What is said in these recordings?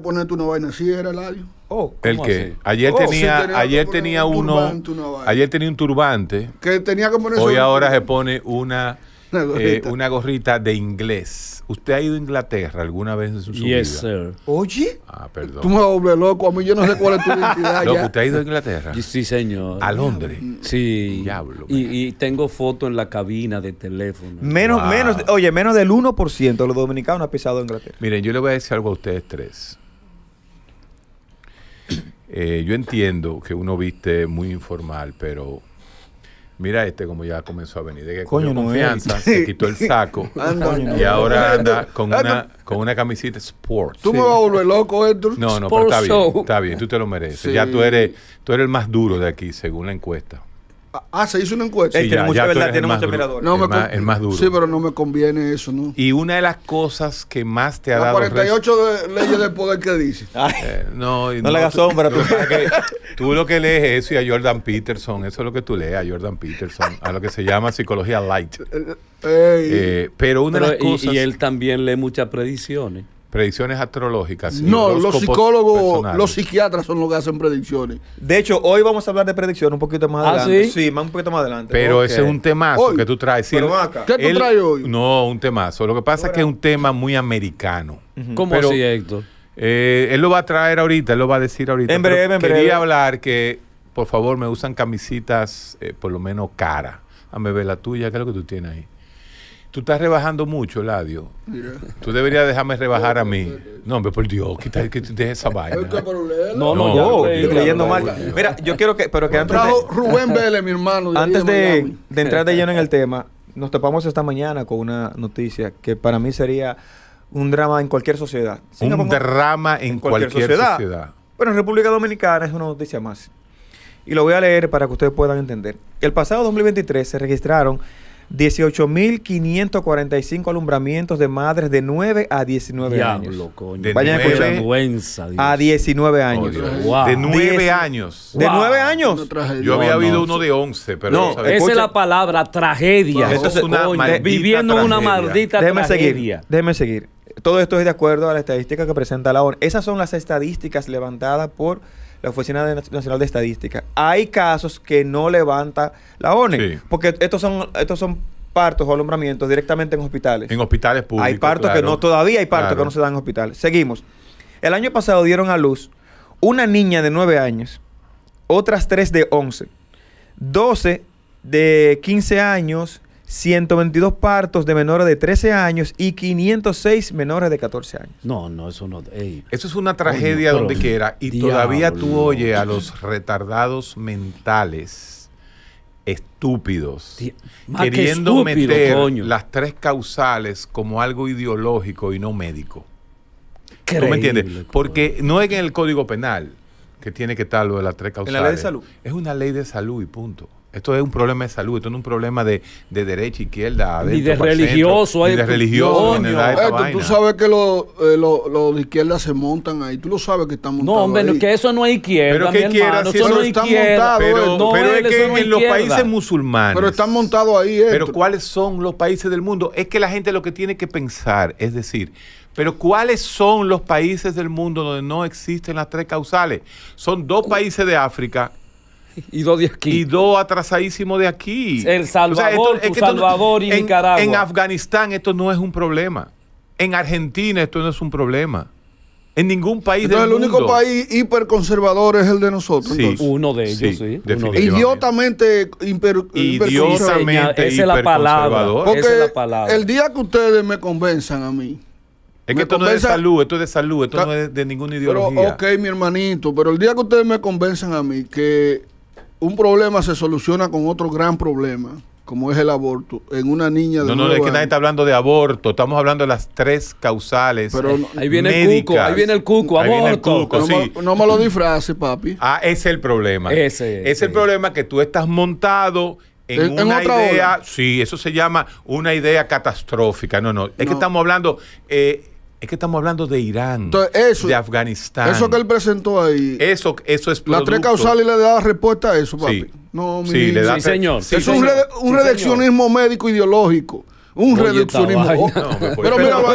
poner ponerte una vaina así, era el Oh, ¿El que Ayer, oh, tenía, ayer tenía uno. ayer tenía un turbante. Que tenía que ponerse Hoy ahora se pone una. Eh, una gorrita. de inglés. ¿Usted ha ido a Inglaterra alguna vez en su, yes, Sir. Oye. Ah, Tú me loco. A mí yo no sé cuál es tu identidad. ¿usted ha ido a Inglaterra? Sí, señor. ¿A Londres? Sí. Y, tengo foto en la cabina de teléfono. Menos, menos, oye, menos del 1% de los dominicanos ha pisado a Inglaterra. Miren, yo le voy a decir algo a ustedes tres. Eh, yo entiendo que uno viste muy informal, pero mira este como ya comenzó a venir. De que Coño, confianza, se quitó el saco y ahora anda con una, con una camiseta sport. Tú me vas a volver loco, Héctor. No, no, pero está bien, está bien, tú te lo mereces. Ya tú eres, tú eres el más duro de aquí, según la encuesta. Ah, se hizo una encuesta. Este, sí, ya, mucha verdad, tiene mucha miradora. No, el, más, duro. Sí, pero no me conviene eso, ¿no? Y una de las cosas que más te ha dado dado. 48 leyes del poder que dice. Eh, no, no, no, le hagas sombra. Tú, lo que lees es eso y a Jordan Peterson. Eso es lo que tú lees a Jordan Peterson. A lo que se llama psicología light. Eh, eh, pero una de las cosas. Y él también lee muchas predicciones. Predicciones astrológicas. No, los psicólogos, los psiquiatras son los que hacen predicciones. De hecho, hoy vamos a hablar de predicciones un poquito más ¿Ah, adelante. ¿sí? sí? más un poquito más adelante. Pero ese es un temazo que tú traes. ¿Qué tú traes hoy? No, un temazo. Lo que pasa es que es un tema muy americano. ¿Cómo eh, él lo va a traer ahorita, él lo va a decir ahorita. En breve, en breve. Quería hablar que, por favor, me usan camisitas eh, por lo menos cara. me ver la tuya, ¿qué es lo que tú tienes ahí? Tú estás rebajando mucho, Ladio. Tú deberías dejarme rebajar a mí. No, hombre, por Dios, quita, que deje esa vaina. No, no, yo estoy leyendo mal. Mira, yo quiero que, pero antes de, Rubén Vélez, mi hermano. antes de, entrar de lleno en el tema, nos topamos esta mañana con una noticia que para mí sería un drama en cualquier sociedad. un drama en, cualquier, sociedad. sociedad. Bueno, en República Dominicana es una noticia más. Y lo voy a leer para que ustedes puedan entender. El pasado 2023 se registraron 18.545 alumbramientos de madres de 9 a 19 Diablo, años. Coño. De Vayan 9, a vergüenza, A 19 años. De 9 años. ¿De 9 años? Yo había habido uno de 11, pero... No, esa es la palabra, tragedia. Esto es una Viviendo una maldita déjeme Seguir, déjeme seguir. Todo esto es de acuerdo a la estadística que presenta la ONU. Esas son las estadísticas levantadas por la Oficina Nacional de Estadística, hay casos que no levanta la ONE. Porque estos son, estos son partos o alumbramientos directamente en hospitales. En hospitales públicos. Hay partos que no, todavía hay partos que no se dan en hospitales. Seguimos. El año pasado dieron a luz una niña de 9 años, otras 3 de 11, 12 de 15 años 122 partos de menores de 13 años y 506 menores de 14 años. No, no, eso no. Eso es una tragedia donde quiera. Y todavía tú oyes a los retardados mentales estúpidos queriendo meter las tres causales como algo ideológico y no médico. me entiendes? Porque no es en el Código Penal que tiene que estar lo de las tres causales. de salud. Es una ley de salud y punto. Esto es un problema de salud, esto no es un problema de, de derecha, izquierda, y de religioso. hay, de religioso. tú sabes que los eh, de izquierda se montan ahí, tú lo sabes que están montados No, hombre, que eso no es izquierda, pero que eso no está Montado, pero, pero es que en los países musulmanes... Pero están montados ahí. Eh. Pero ¿cuáles son los países del mundo? Es que la gente lo que tiene que pensar, es decir... Pero ¿cuáles son los países del mundo donde no existen las tres causales? Son dos países de África y dos de aquí. Y dos atrasadísimos de aquí. El Salvador, y en, Nicaragua. En Afganistán esto no es un problema. En Argentina esto no es un problema. En ningún país del el mundo. El único país hiperconservador es el de nosotros. uno de ellos, sí. Idiotamente hiper, Esa es la palabra. esa es la palabra. el día que ustedes me convenzan a mí. Es que esto no es de salud, esto es de salud, esto no es de, ningún ninguna ideología. Pero, ok, mi hermanito, pero el día que ustedes me convenzan a mí que un problema se soluciona con otro gran problema, como es el aborto, en una niña de No, no, es que nadie está hablando de aborto, estamos hablando de las tres causales. Pero eh, ahí viene el cuco, ahí viene el cuco, ahí no, me, lo disfraces, papi. Ah, ese es el problema. Ese es, es el problema que tú estás montado en, una idea, sí, eso se llama una idea catastrófica. No, no, es que estamos hablando, eh, es que estamos hablando de Irán, de Afganistán. Eso que él presentó ahí. Eso, eso es La tres causales le da respuesta a eso, papi. Sí. No, mira, sí, señor. es un, un reduccionismo médico ideológico un reduccionismo. Oh, pues, pero, mira, no,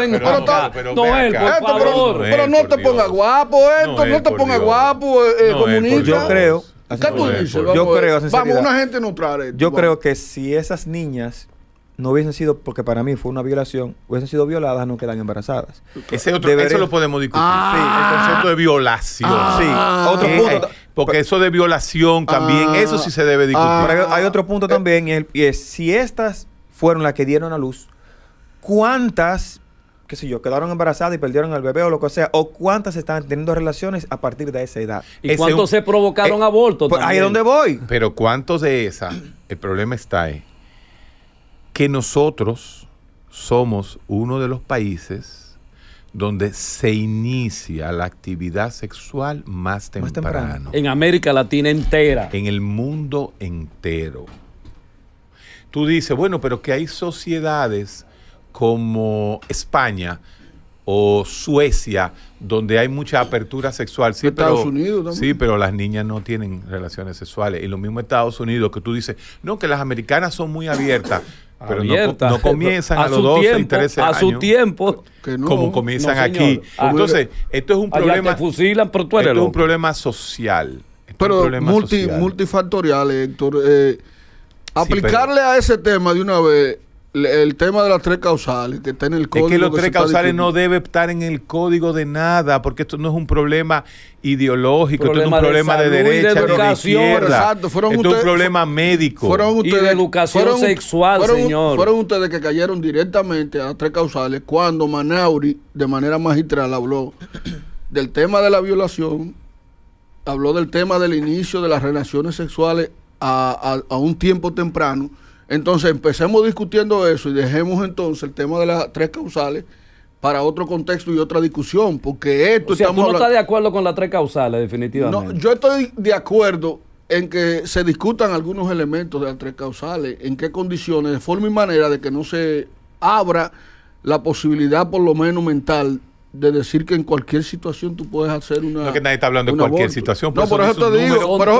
pero, no te pongas guapo, esto, no, te pongas guapo, eh, eh comunista. Yo creo. ¿Qué tú dices? Yo creo, Vamos, una gente neutral. Yo creo que si esas niñas no hubiesen sido, porque para mí fue una violación, hubiesen sido violadas, no quedan embarazadas. Ese otro, Eso lo podemos discutir. Ah. sí, el concepto de violación. Ah. sí, ah. otro eh, punto. Eh, porque eso de violación también, eso sí se debe discutir. hay, otro punto también, y, es si estas fueron las que dieron a luz, ¿cuántas, qué sé yo, quedaron embarazadas y perdieron al bebé o lo que sea? ¿O cuántas están teniendo relaciones a partir de esa edad? ¿Y cuántos se provocaron eh, abortos? Pues, ahí es donde voy. Pero ¿cuántos de esas? El problema está ahí que nosotros somos uno de los países donde se inicia la actividad sexual más temprano. En América Latina entera. En el mundo entero. Tú dices, bueno, pero que hay sociedades como España o Suecia, donde hay mucha apertura sexual. Sí, pero, Sí, pero las niñas no tienen relaciones sexuales. Y lo mismo Estados Unidos, que tú dices, no, que las americanas son muy abiertas. Pero no, no, comienzan a, los 12 y 13 años. A su tiempo. como comienzan aquí. Entonces, esto es un ah, problema. fusilan, esto es un problema social. Esto pero problema social. multifactorial, Héctor. Eh, aplicarle a ese tema de una vez el tema de las tres causales que está en el código. Es que los tres causales no debe estar en el código de nada, porque esto no es un problema ideológico, esto es un problema de, derecha, de, es un problema médico. y de educación sexual, señor. Fueron ustedes que cayeron directamente a las tres causales cuando Manauri, de manera magistral, habló del tema de la violación, habló del tema del inicio de las relaciones sexuales a, a un tiempo temprano entonces empecemos discutiendo eso y dejemos entonces el tema de las tres causales para otro contexto y otra discusión, porque esto o sea, estamos no de acuerdo con las tres causales, definitivamente. No, yo estoy de acuerdo en que se discutan algunos elementos de las tres causales, en qué condiciones, de forma y manera de que no se abra la posibilidad, por lo menos mental, de decir que en cualquier situación tú puedes hacer una. No que nadie está hablando de cualquier situación. no, por eso te digo.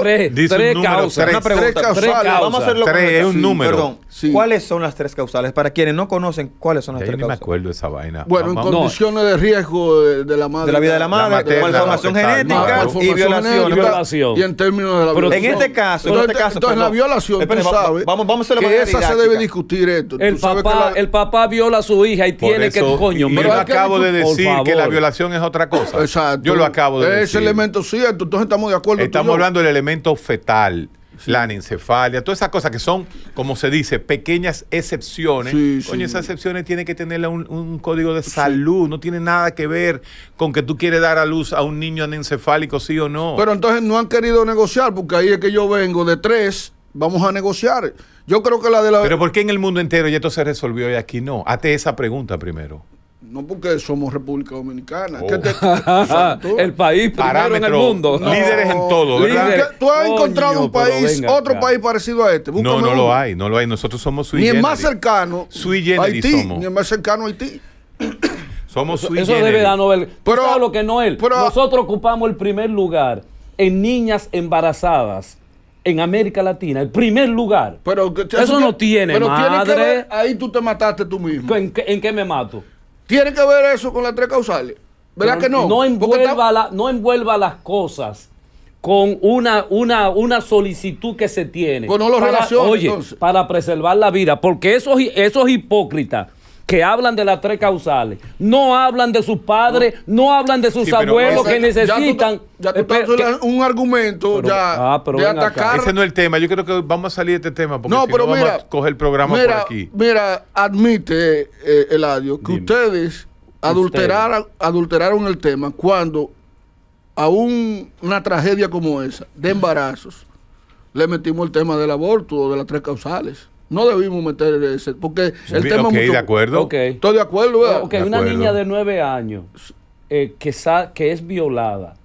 tres, causales tres un tres, una Vamos a hacerlo es un número. Perdón. ¿Cuáles son las tres causales? Para quienes no conocen, ¿cuáles son las tres yo causales? me acuerdo de esa vaina. Bueno, en condiciones de riesgo de, la madre. De la vida de la madre, la materna, malformación genética y violación. Y en términos de la violación. En este caso, en este caso. Entonces, la violación, tú Vamos a esa se debe discutir esto. El papá viola a su hija y tiene que, coño, me lo acabo de decir que la violación es otra cosa. Exacto. Yo lo acabo de decir. Ese elemento cierto, entonces estamos de acuerdo. Estamos hablando del elemento fetal. la anencefalia, todas esas cosas que son, como se dice, pequeñas excepciones. Sí, Coño, esas excepciones tienen que tener un, código de salud, no tiene nada que ver con que tú quieres dar a luz a un niño anencefálico, sí o no. Pero entonces no han querido negociar, porque ahí es que yo vengo de tres, vamos a negociar. Yo creo que la de la... Pero ¿por qué en el mundo entero y esto se resolvió y aquí no? Hazte esa pregunta primero. No porque somos República Dominicana. Oh. el país primero en el mundo. líderes en todo, Tú has encontrado un país, otro país parecido a este. no, no lo hay, no lo hay. Nosotros somos sui Ni el más cercano su somos. ni el más cercano a Haití. somos sui Eso debe no Pero, lo que no es? Pero, Nosotros ocupamos el primer lugar en niñas embarazadas en América Latina, el primer lugar. Pero eso, no tiene madre. ahí tú te mataste tú mismo. en qué me mato? ¿Tiene que ver eso con las tres causales? ¿Verdad que no? No envuelva, no envuelva las cosas con una, una, una solicitud que se tiene. Con pues no lo para, oye, para preservar la vida, porque eso esos hipócritas que hablan de las tres causales. No hablan de sus padres, no, hablan de sus abuelos que necesitan. un argumento ya ah, Ese no es el tema. Yo creo que vamos a salir de este tema porque no, vamos a coger el programa por aquí. Mira, admite, eh, Eladio, que ustedes adulteraron, adulteraron el tema cuando a una tragedia como esa, de embarazos, le metimos el tema del aborto o de las tres causales. No debimos meter ese, porque el tema de acuerdo. Estoy de acuerdo. ok una niña de nueve años eh, que, que es violada,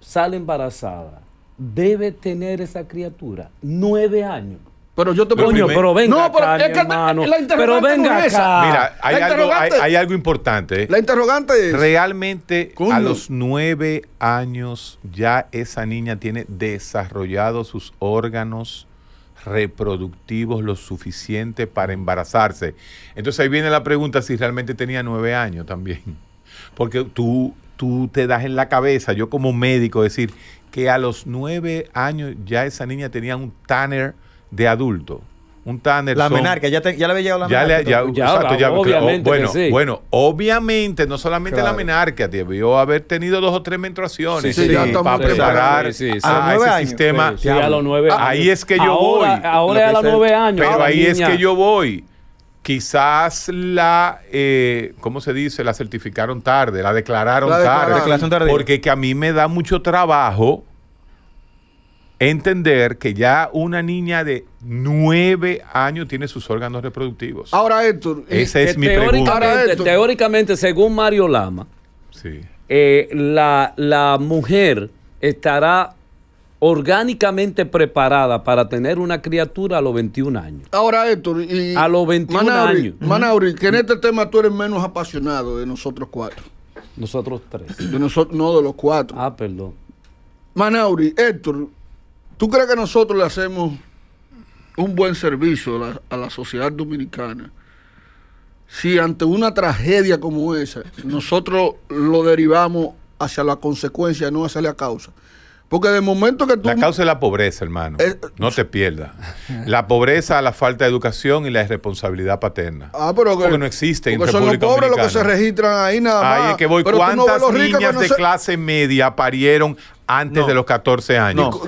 sale embarazada, debe tener esa criatura nueve años. Pero yo te pregunto. pero venga. No, pero es que la interrogante. Pero venga Mira, hay algo, hay, algo importante. La interrogante es. Realmente, a los nueve años, ya esa niña tiene desarrollados sus órganos reproductivos lo suficiente para embarazarse. Entonces ahí viene la pregunta si realmente tenía nueve años también. Porque tú, tú te das en la cabeza, yo como médico, decir que a los nueve años ya esa niña tenía un tanner de adulto un Tanner. La Menarca, ya, ya le había llegado la ya ya, oh, bueno, bueno, obviamente, no solamente la Menarca, debió haber tenido dos o tres menstruaciones para preparar a, ese sistema. a los nueve ah, Ahí es que yo voy. Ahora es a los nueve años. Pero ah, ahí es que yo voy. Quizás la, eh, ¿cómo se dice? La certificaron tarde, la declararon, tarde. Porque que a mí me da mucho trabajo entender que ya una niña de nueve años tiene sus órganos reproductivos. Ahora, Héctor, es teóricamente, eh, teóricamente, según Mario Lama, eh, la, mujer estará orgánicamente preparada para tener una criatura a los 21 años. Ahora, Héctor, y a los 21 años. Manauri, que en este tema tú eres menos apasionado de nosotros cuatro. Nosotros tres. nosotros, no, de los cuatro. Ah, perdón. Manauri, Héctor, ¿Tú crees que nosotros le hacemos un buen servicio a la, sociedad dominicana? Si ante una tragedia como esa, nosotros lo derivamos hacia la consecuencia, no hacia la causa. Porque de momento que tú... La causa es la pobreza, hermano. Eh, no te pierdas. La pobreza, la falta de educación y la irresponsabilidad paterna. Ah, pero que, porque no existe porque son los pobres los que se registran ahí nada más. Ahí es que voy. ¿Cuántas niñas de clase media parieron antes de los 14 años?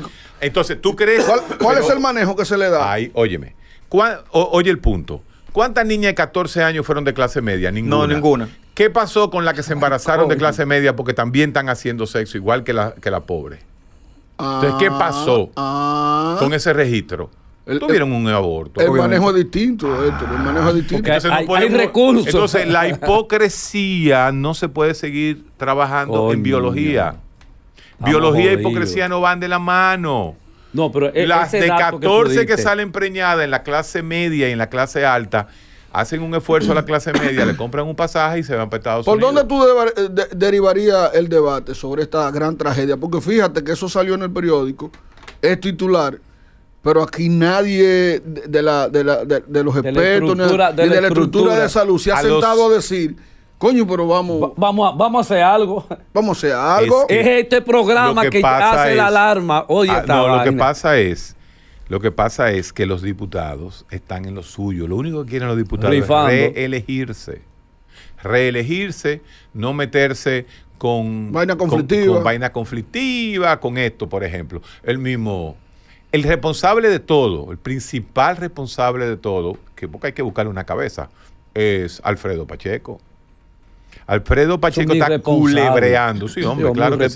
Entonces, ¿tú crees? ¿Cuál, es el manejo que se le da? Ay, óyeme. oye el punto. ¿Cuántas niñas de 14 años fueron de clase media? Ninguna. No, ninguna. ¿Qué pasó con las que se embarazaron de clase media porque también están haciendo sexo igual que la, que la pobre? Entonces, ¿qué ah, pasó ah. con ese registro? Tuvieron un aborto. El manejo es distinto, esto, ah. el manejo distinto. hay, recursos. Entonces, la hipocresía no se puede seguir trabajando en biología. Biología e hipocresía no van de la mano. No, pero e-, las de 14 que, salen preñadas en la clase media y en la clase alta hacen un esfuerzo a la clase media, le compran un pasaje y se van para ¿Por dónde tú eh, derivaría el debate sobre esta gran tragedia? Porque fíjate que eso salió en el periódico, es titular pero aquí nadie de, los expertos ni de, la estructura de salud se ha sentado a decir Coño, pero vamos. vamos, a, vamos a hacer algo. Vamos a hacer algo. Es, este programa que, hace la alarma. Oye, ah, no, lo que pasa es. Lo que pasa es que los diputados están en lo suyo. Lo único que quieren los diputados es reelegirse. Reelegirse, no meterse con vaina conflictiva. Con, vaina conflictiva, con esto, por ejemplo. El mismo el responsable de todo, el principal responsable de todo, que porque hay que buscarle una cabeza, es Alfredo Pacheco. Alfredo Pacheco está culebreando. Sí, hombre, claro que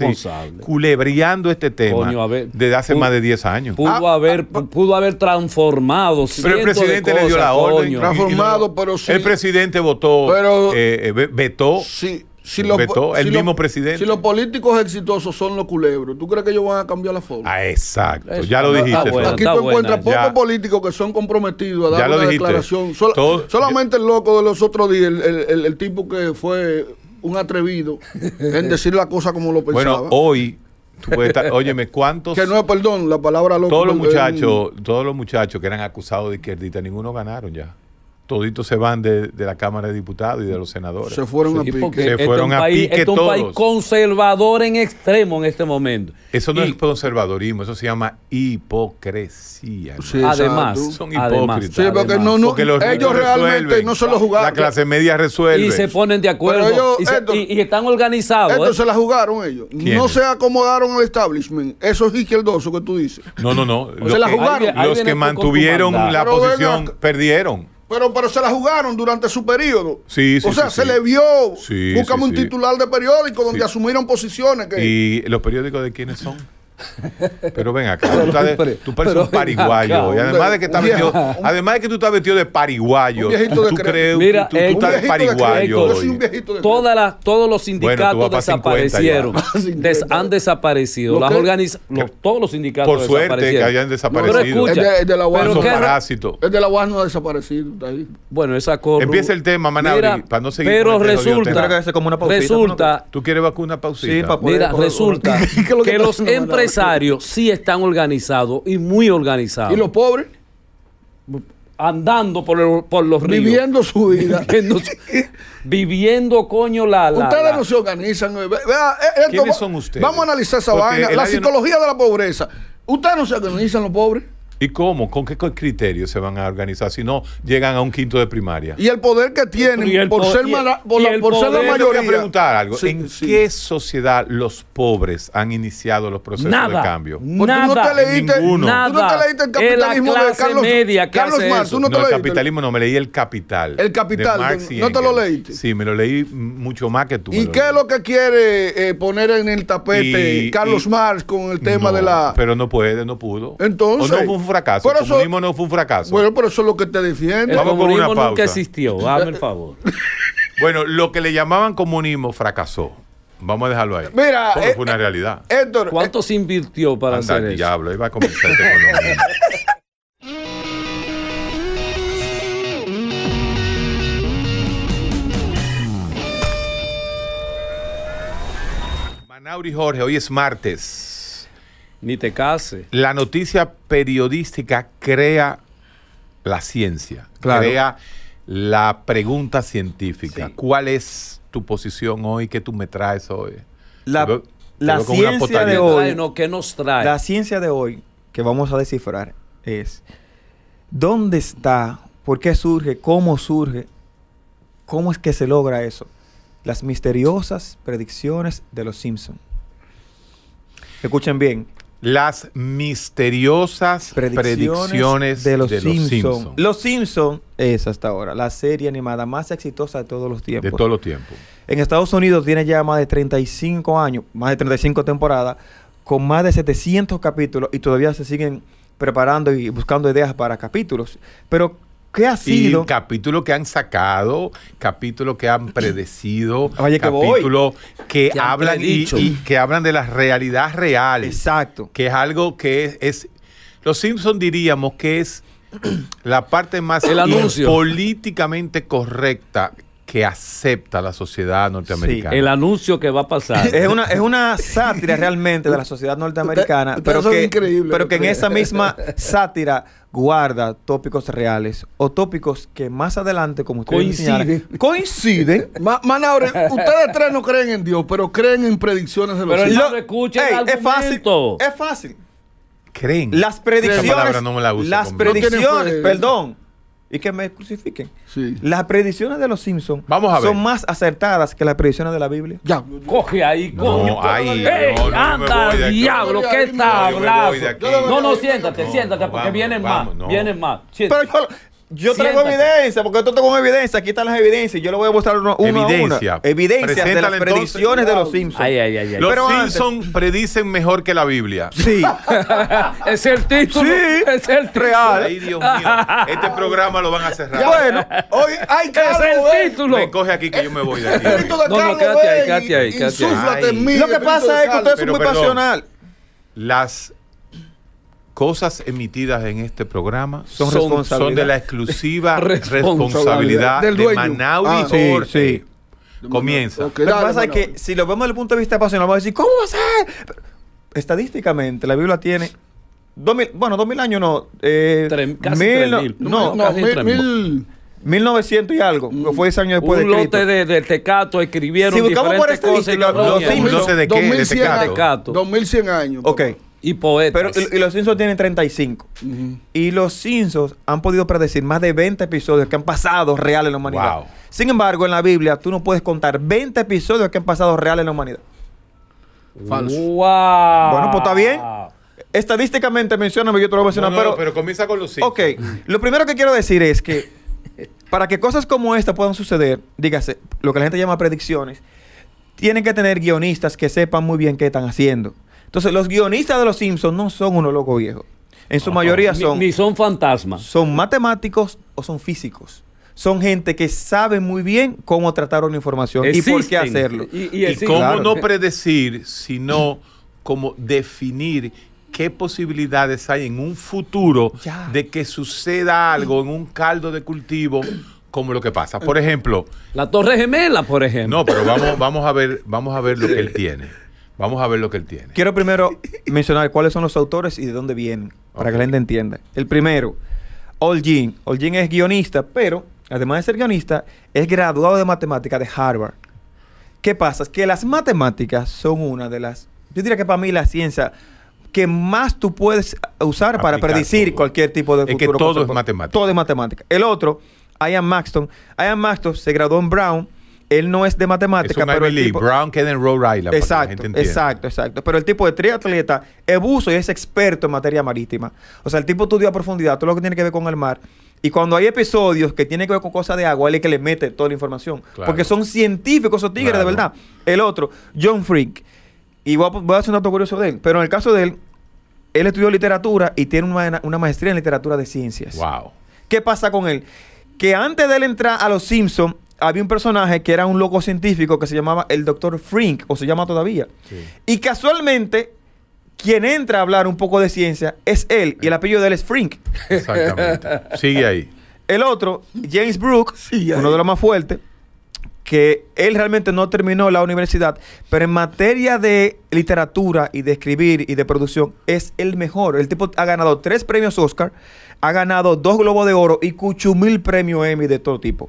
Culebreando este tema desde hace más de 10 años. Pudo, ah, haber, ah, ah. pudo haber transformado. Pero el presidente le dio la orden. Transformado, pero sí. El presidente votó, pero, eh, eh, vetó sí. Si los, el mismo presidente. Si los políticos exitosos son los culebros, ¿tú crees que ellos van a cambiar la forma? Ah, exacto, ya lo dijiste. Aquí tú encuentras pocos políticos que son comprometidos a dar una declaración. solamente el loco de los otros días, el, tipo que fue un atrevido en decir la cosa como lo pensaba. Bueno, hoy Tú óyeme, ¿cuántos? Que no, perdón, la palabra loco. Todos los muchachos, todos los muchachos que eran acusados de izquierdita, ninguno ganaron ya toditos se van de, la Cámara de Diputados y de los senadores. Se fueron a pique. a pique Es un país conservador en extremo en este momento. Eso no es conservadorismo, eso se llama hipocresía. además. Son hipócritas. porque, No, ellos realmente no se los jugaron. La clase media resuelve. Y se ponen de acuerdo. y, están organizados. Esto ¿eh? se la jugaron ellos. No se acomodaron al establishment. Eso es izquierdoso que tú dices. No, no, no. los que mantuvieron la posición perdieron. Pero, pero se la jugaron durante su periodo. Sí, o sea, se le vio. Búscame un titular de periódico donde asumieron posiciones. Que... ¿Y los periódicos de quiénes son? Pero ven acá, tú, estás pareces un pariguayo. además de que tú estás vestido de pariguayo, tú crees, que tú, estás de pariguayo. un viejito de Todas todos los sindicatos desaparecieron. han desaparecido. los, todos los sindicatos Por suerte que hayan desaparecido. Es el de, la UAS pero El de la UAS no ha desaparecido. Está ahí. Bueno, esa cosa. Empieza el tema, Manabri, para no seguir. Pero este resulta, resulta. ¿Tú quieres vacuna pausita? Sí, Mira, resulta que los empresarios empresarios sí están organizados y muy organizados. ¿Y los pobres? Andando por, los ríos. Viviendo su vida. Viviendo, coño, la, Ustedes no se organizan. Eh, vea, eh, Vamos a analizar esa vaina. La psicología de la pobreza. ¿Ustedes no se organizan los pobres? ¿Y cómo? ¿Con qué criterios se van a organizar si no llegan a un quinto de primaria? Y el poder que tienen por ser, la, mayoría. preguntar algo. ¿En qué sociedad los pobres han iniciado los procesos de cambio? nada, no te leíste, Nada. Tú no te leíste el capitalismo de Carlos, Carlos Marx. Tú no, te el capitalismo no, me leí el capital. El capital, ¿no te lo leíste? Sí, me lo leí mucho más que tú. ¿Y qué es lo que quiere eh, poner en el tapete Carlos Marx con el tema de la... Pero no puede, no pudo. Entonces fracaso. el eso, comunismo no fue un fracaso. Bueno, pero eso es lo que te defiende. El Vamos comunismo con una existió, dame el favor. bueno, lo que le llamaban comunismo fracasó. Vamos a dejarlo ahí. Mira, eh, fue una realidad. Eh, eh. ¿cuánto se invirtió para hacer eso? diablo, iba a comenzar el este Manauri Jorge, hoy es martes. Ni te case. La noticia periodística crea la ciencia, crea la pregunta científica. ¿Cuál es tu posición hoy? ¿Qué tú me traes hoy? La, ciencia de hoy. No, ¿Qué nos trae? La ciencia de hoy que vamos a descifrar es dónde está, por qué surge, cómo surge, cómo es que se logra eso. Las misteriosas predicciones de los Simpson Escuchen bien las misteriosas predicciones, de los, Simpsons. los Simpsons es hasta ahora la serie animada más exitosa de todos los tiempos. De todos los tiempos. En Estados Unidos tiene ya más de 35 años, más de 35 temporadas, con más de 700 capítulos y todavía se siguen preparando y buscando ideas para capítulos. Pero ¿Qué ha sido? Y capítulo que han sacado, capítulo que han predecido, que capítulo que, hablan y, que hablan de las realidades reales Exacto. Que es algo que es, los Simpsons diríamos que es la parte más políticamente correcta que acepta la sociedad norteamericana. Sí, el anuncio que va a pasar. Es una, es una sátira realmente de la sociedad norteamericana, pero pero que en esa misma sátira guarda tópicos reales o tópicos que más adelante, como ustedes coinciden, coinciden. más ahora, ustedes tres no creen en Dios, pero creen en predicciones de los Pero escuchen es fácil, es fácil. Creen. Las predicciones, no me la las predicciones, perdón, y que me crucifiquen. Sí. Las predicciones de los Simpsons son más acertadas que las predicciones de la Biblia. Ya. Coge ahí, coño. No, ahí, no, no, anda, diablo, ¿qué está hablando? No, no, siéntate, siéntate, porque vienen más. Vienen más. Pero yo traigo evidencia, porque esto tengo evidencia. Aquí están las evidencias. Yo le voy a mostrar una, una evidencia. Una. de las predicciones de los Simpsons. Ay, ay, ay, los Simpsons predicen mejor que la Biblia. Sí. es el título. Sí. Es el título. Real. Ay, Dios mío. Este programa lo van a cerrar. Bueno, hoy hay que. Es el título. Me coge aquí que yo me voy de aquí. de no, Carlos no, quédate ahí, quédate ahí. Quédate Lo que pasa es que ustedes son muy pasional. Las cosas emitidas en este programa son, de la exclusiva responsabilidad, de Manauri ah, sí, Comienza. lo que pasa es que si lo vemos desde el punto de vista pasional, vamos a decir, ¿cómo va a ser? estadísticamente, la Biblia tiene. 2000, bueno, 2000 años no. Eh, casi mil, 3000. No, no casi mil, mil, 1900 y algo, fue ese año después de Cristo. Un lote de, Tecato escribieron si buscamos diferentes por cosas. Lo, no, no, ¿Un de qué? 2100, Tecato. 2100 años. Ok. Y poetas. Pero y, los Simpsons tienen 35. Y los Simpsons han podido predecir más de 20 episodios que han pasado reales en la humanidad. Sin embargo, en la Biblia tú no puedes contar 20 episodios que han pasado reales en la humanidad. Falso. Wow. Bueno, pues está bien. Estadísticamente, menciona yo te lo voy a mencionar, no, pero... pero comienza con los Simpsons. Ok. lo primero que quiero decir es que para que cosas como esta puedan suceder, dígase, lo que la gente llama predicciones, tienen que tener guionistas que sepan muy bien qué están haciendo. Entonces, los guionistas de Los Simpsons no son unos locos viejos. En su mayoría son... Ni, son fantasmas. Son matemáticos o son físicos son gente que sabe muy bien cómo tratar una información y por qué hacerlo. Y, cómo no predecir, sino cómo definir qué posibilidades hay en un futuro de que suceda algo en un caldo de cultivo como lo que pasa. Por ejemplo, la Torre Gemela, por ejemplo. No, pero vamos, vamos a ver, vamos a ver lo que él tiene. Vamos a ver lo que él tiene. Quiero primero mencionar cuáles son los autores y de dónde vienen, para que la gente entienda. El primero, Olgin. Olgin es guionista, pero además de ser guionista, es graduado de matemáticas de Harvard. ¿Qué pasa? Es que las matemáticas son una de las, yo diría que para mí la ciencia que más tú puedes usar para predecir cualquier tipo de futuro. que todo es matemática. Todo es matemática. El otro, Ian Maxton. Ian Maxton se graduó en Brown él no es de matemática, pero Ivy Tipo... Brown queda en Rhode Exacto, exacto, exacto. Pero el tipo de triatleta es buzo y es experto en materia marítima. O sea, el tipo estudia a profundidad todo lo que tiene que ver con el mar. Y cuando hay episodios que tienen que ver con cosas de agua, él es el que le mete toda la información. Porque son científicos esos tigres, de verdad. El otro, John Freak. Y voy a, hacer un dato curioso de él. Pero en el caso de él, él estudió literatura y tiene una, una maestría en literatura de ciencias. Wow. ¿Qué pasa con él? Que antes de él entrar a los Simpsons, había un personaje que era un loco científico que se llamaba el doctor Frink, o se llama todavía. Y casualmente, quien entra a hablar un poco de ciencia es él, y el apellido de él es Frink. Exactamente. Sigue ahí. El otro, James Brooks, uno de los más fuertes, que él realmente no terminó la universidad, pero en materia de literatura y de escribir y de producción es el mejor. El tipo ha ganado tres premios Oscar, ha ganado dos Globos de Oro y cuchumil premios Emmy de todo tipo.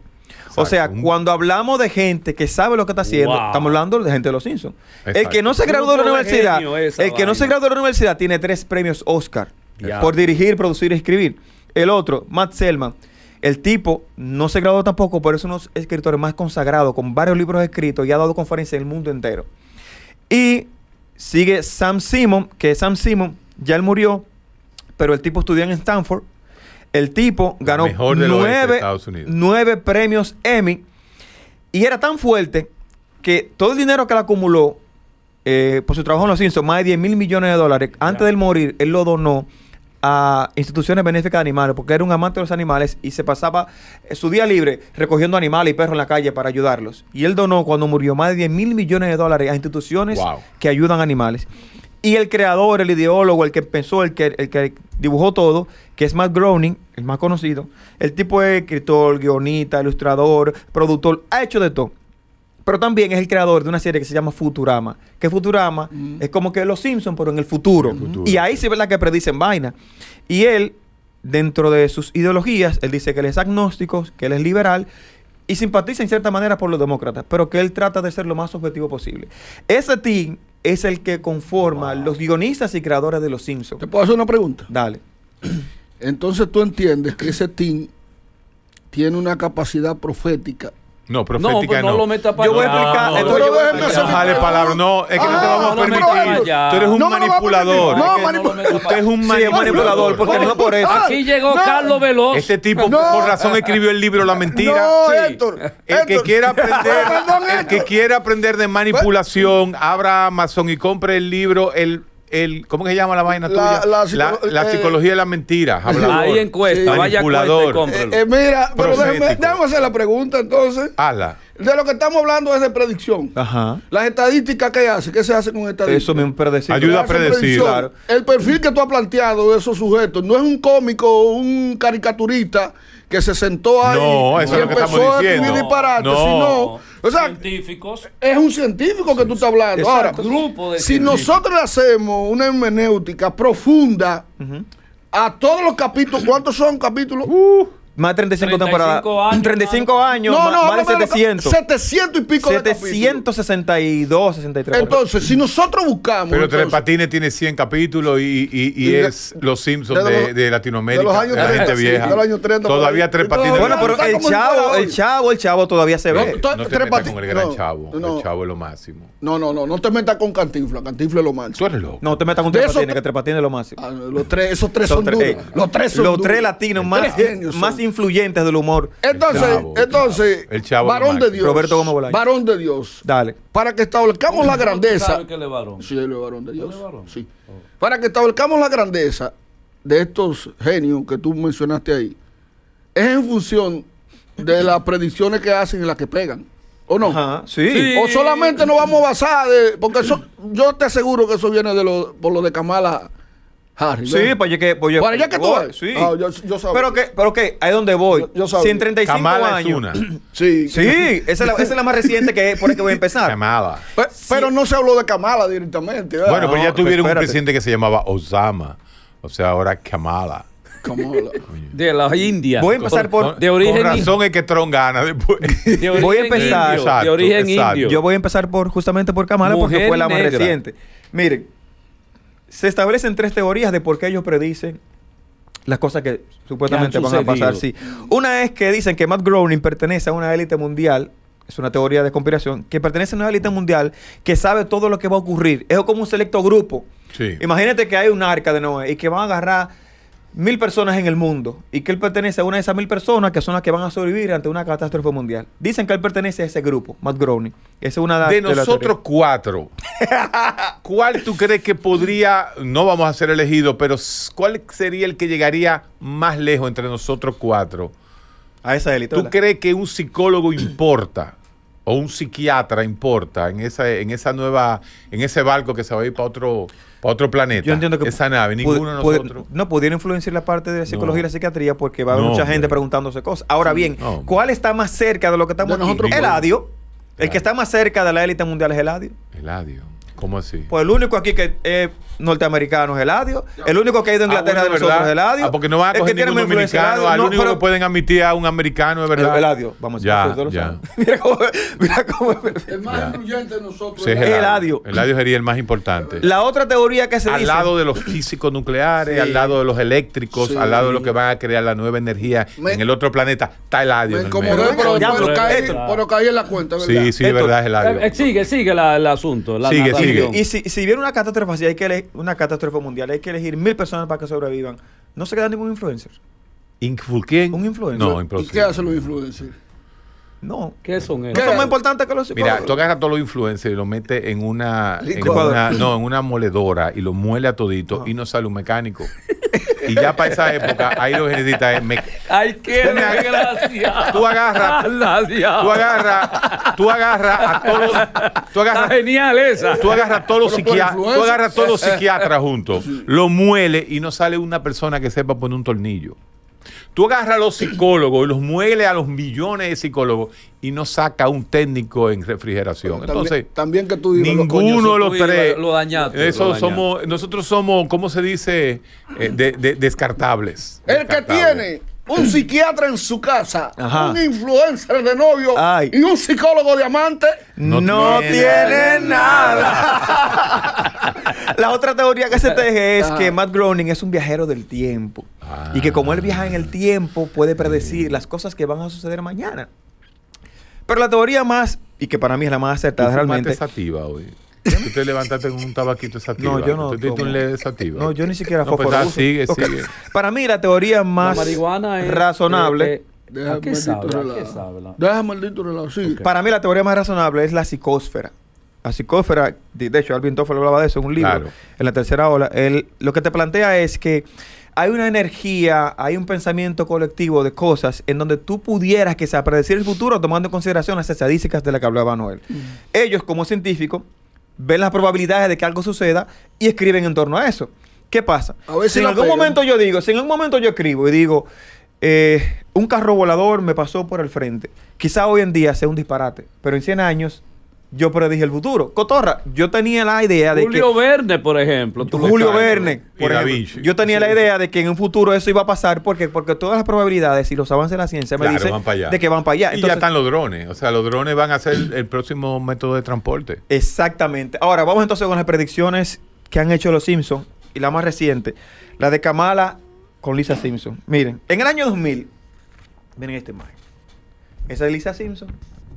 O sea, cuando hablamos de gente que sabe lo que está haciendo, estamos hablando de gente de los Simpsons. El que no se graduó de la universidad, el que no se graduó de la universidad tiene tres premios Oscar por dirigir, producir y escribir. El otro, Matt Selman, el tipo no se graduó tampoco, pero es uno de los escritores más consagrados, con varios libros escritos y ha dado conferencias en el mundo entero. Y sigue Sam Simon, que Sam Simon ya él murió, pero el tipo estudió en Stanford el tipo ganó nueve, nueve premios Emmy y era tan fuerte que todo el dinero que él acumuló eh, por su trabajo en Los Simpsons, más de 10 mil millones de dólares, antes de morir, él lo donó a instituciones benéficas de animales, porque era un amante de los animales y se pasaba eh, su día libre recogiendo animales y perros en la calle para ayudarlos. Y él donó cuando murió más de 10 mil millones de dólares a instituciones que ayudan a animales. Y el creador, el ideólogo, el que pensó, el que, el que dibujó todo, que es Matt Groening, el más conocido, el tipo de escritor, guionista, ilustrador, productor, ha hecho de todo. Pero también es el creador de una serie que se llama Futurama. Que Futurama mm. es como que Los Simpsons, pero en el futuro. y ahí sí es la que predicen vaina. Y él, dentro de sus ideologías, él dice que él es agnóstico, que él es liberal y simpatiza en cierta manera por los demócratas, pero que él trata de ser lo más objetivo posible. Ese team es el que conforma los guionistas y creadores de Los Simpsons. ¿Te puedo hacer una pregunta? Dale. Entonces tú entiendes que ese team tiene una capacidad profética no, profética pues no. no. lo meta para Yo voy a explicar. No, no, palabra. No, es que no te ah, vamos a permitir. Tú eres un manipulador. No, manipulador. Usted es un manipulador. porque no por eso. Aquí llegó Carlos Veloz. Este tipo, por razón, escribió el libro La Mentira. El que quiera aprender, el que quiera aprender de manipulación, abra Amazon y compre el libro El el, ¿cómo que se llama la vaina la, tuya? La, eh, psicología de la mentira. Hay encuesta, vaya eh, eh, mira, pero déjame, hacer la pregunta entonces. Ala. De lo que estamos hablando es de predicción. Ajá. Las estadísticas que hace, ¿qué se hace con estadísticas? Eso mismo predecir. Ayuda a predecir. El perfil que tú has planteado de esos sujetos no es un cómico, un caricaturista que se sentó ahí y empezó a escribir disparate, no. científicos. es un científico que tú estás hablando. Ahora, si nosotros hacemos una hermenéutica profunda a todos los capítulos, ¿cuántos son capítulos? Uh, más de 35, temporadas. 35 años. No, no, más, de 700. 700 y pico 762, 63. Entonces, si nosotros buscamos. Pero Tres Patines tiene 100 capítulos y, y, es Los Simpsons de, de, Latinoamérica. De los años 30. Gente vieja. de los años 30 todavía Tres Patines. Bueno, pero el chavo, el chavo, el chavo todavía se ve. No, no el gran chavo. El chavo es lo máximo. No, no, no. No te metas con Cantinfla. Cantinfla es lo máximo. Tú eres loco. No te metas con Tres Patines, que Tres Patines es lo máximo. Ah, los tres, esos tres son eh, Los tres son Los tres latinos más influyentes del humor. Entonces, entonces, el chavo varón de Dios. Roberto Gómez Varón de Dios. Dale. Para que establezcamos la grandeza. Sí, varón de Dios. Oh. Para que establezcamos la grandeza de estos genios que tú mencionaste ahí, es en función de las predicciones que hacen y las que pegan. ¿O no? sí. O solamente nos vamos a basar de. Porque eso, yo te aseguro que eso viene de lo, por lo de Kamala Sí, pues yo que. Pues, que tú. sí. Ah, yo, yo Pero que, pero que, ahí es donde voy. Yo, yo sabía. Si Kamala una. sí. Sí, esa es, la, más reciente que por la que voy a empezar. Kamala. Pero, no se habló de Kamala directamente. Bueno, pues ya tuvieron un presidente que se llamaba Osama. O sea, ahora Kamala. Kamala. De la India. Voy a empezar por. de origen. Con razón es que Tron gana después. De voy a empezar. de origen indio. Yo voy a empezar por justamente por Kamala porque fue la más reciente. Miren se establecen tres teorías de por qué ellos predicen las cosas que supuestamente van a pasar. Sí. Una es que dicen que Matt Groening pertenece a una élite mundial, es una teoría de conspiración, que pertenece a una élite mundial que sabe todo lo que va a ocurrir. Es como un selecto grupo. Imagínate que hay un arca de Noé y que van a agarrar mil personas en el mundo y que él pertenece a una de esas mil personas que son las que van a sobrevivir ante una catástrofe mundial. Dicen que él pertenece a ese grupo, Matt Groening. es una de, de nosotros cuatro. ¿Cuál tú crees que podría, no vamos a ser elegidos, pero cuál sería el que llegaría más lejos entre nosotros cuatro? A esa élite. ¿Tú crees que un psicólogo importa? o un psiquiatra importa en esa, en esa nueva, en ese barco que se va a ir para otro otro planeta. esa nave, ninguno de nosotros. No pudieron influenciar la parte de la psicología y la psiquiatría porque va a haber mucha gente preguntándose cosas. Ahora bien, ¿cuál está más cerca de lo que estamos Nosotros, el adio. El que está más cerca de la élite mundial es el adio. El adio. ¿Cómo así? Pues el único aquí que es norteamericano es Eladio. El único que ha ido a ah, Inglaterra de nosotros es Eladio. Ah, porque no van a coger ningún dominicano. Al único que pueden admitir a un americano es verdad. El, Eladio. Vamos a ya, mira cómo... Mira cómo el más influyente de nosotros es Eladio. Eladio. sería el más importante. La otra teoría que se dice... Al lado de los físicos nucleares, al lado de los eléctricos, al lado de los que van a crear la nueva energía en el otro planeta, está Eladio. Me pero, pero, caí en la cuenta, ¿verdad? Sí, sí, es el Eladio. Eh, eh, sigue, sigue el asunto. Sigue, sigue. Y si, si viene una catástrofe así, hay que elegir, una catástrofe mundial, hay que elegir mil personas para que sobrevivan. No se queda ningún influencer. ¿Influ quién? Un influencer. No, ¿Y qué hacen los influencers? No. ¿Qué son ellos? ¿Qué son más importantes que los Mira, tú agarras a todos los influencers y los metes en una, en una, no, en una moledora y los muele a todito ah. y no sale un mecánico. Y ya para esa época, ahí lo que necesita es. Me... ¡Ay, qué Tú agarras. Ah, tú agarras. Tú agarras a todos. Tú agarras, genial Tú agarras a todos Tú agarras a todos los psiquiatras juntos. Lo muele y no sale una persona que sepa poner un tornillo. Tú agarras a los psicólogos y los mueles a los millones de psicólogos y no saca un técnico en refrigeración. Entonces, también, que tú ninguno los de los tres. Lo, dañaste, eso somos, nosotros somos, ¿cómo se dice? Eh, de, descartables. El que tiene un psiquiatra en su casa, un influencer de novio y un psicólogo de amante, no, tiene, nada. La otra teoría que se teje es que Matt Groening es un viajero del tiempo y que como él viaja en el tiempo puede predecir las cosas que van a suceder mañana. Pero la teoría más, y que para mí es la más acertada realmente. Tú te levantaste con un tabaquito sativa. No, yo no. Tú un LED sativa. No, yo ni siquiera no, pues, ah, sigue, sigue. Para mí la teoría más la es, razonable... Déjame eh, Deja eh, ¿A qué Deja maldito relajo. Para mí la teoría más razonable es la psicósfera. La psicósfera, de hecho, Alvin Toffler hablaba de eso en un libro, en la tercera ola. Él, lo que te plantea es que hay una energía, hay un pensamiento colectivo de cosas en donde tú pudieras que se predecir el futuro tomando en consideración las estadísticas de las que hablaba Noel. Mm. Ellos, como científicos, ven las probabilidades de que algo suceda y escriben en torno a eso. ¿Qué pasa? A si, en algún momento yo digo, si en algún momento yo escribo y digo, eh, un carro volador me pasó por el frente, quizá hoy en día sea un disparate, pero en 100 años yo predije el futuro. Cotorra, yo tenía la idea de que. Julio Verne, por ejemplo. Julio Verne, por ejemplo. Yo tenía la idea de que en un futuro eso iba a pasar porque, porque todas las probabilidades y los avances de la ciencia me dicen de que van para allá. y ya están los drones. O sea, los drones van a ser el próximo método de transporte. Exactamente. Ahora, vamos entonces con las predicciones que han hecho los Simpsons y la más reciente, la de Kamala con Lisa Simpson. Miren, en el año 2000, miren esta imagen. Esa es Lisa Simpson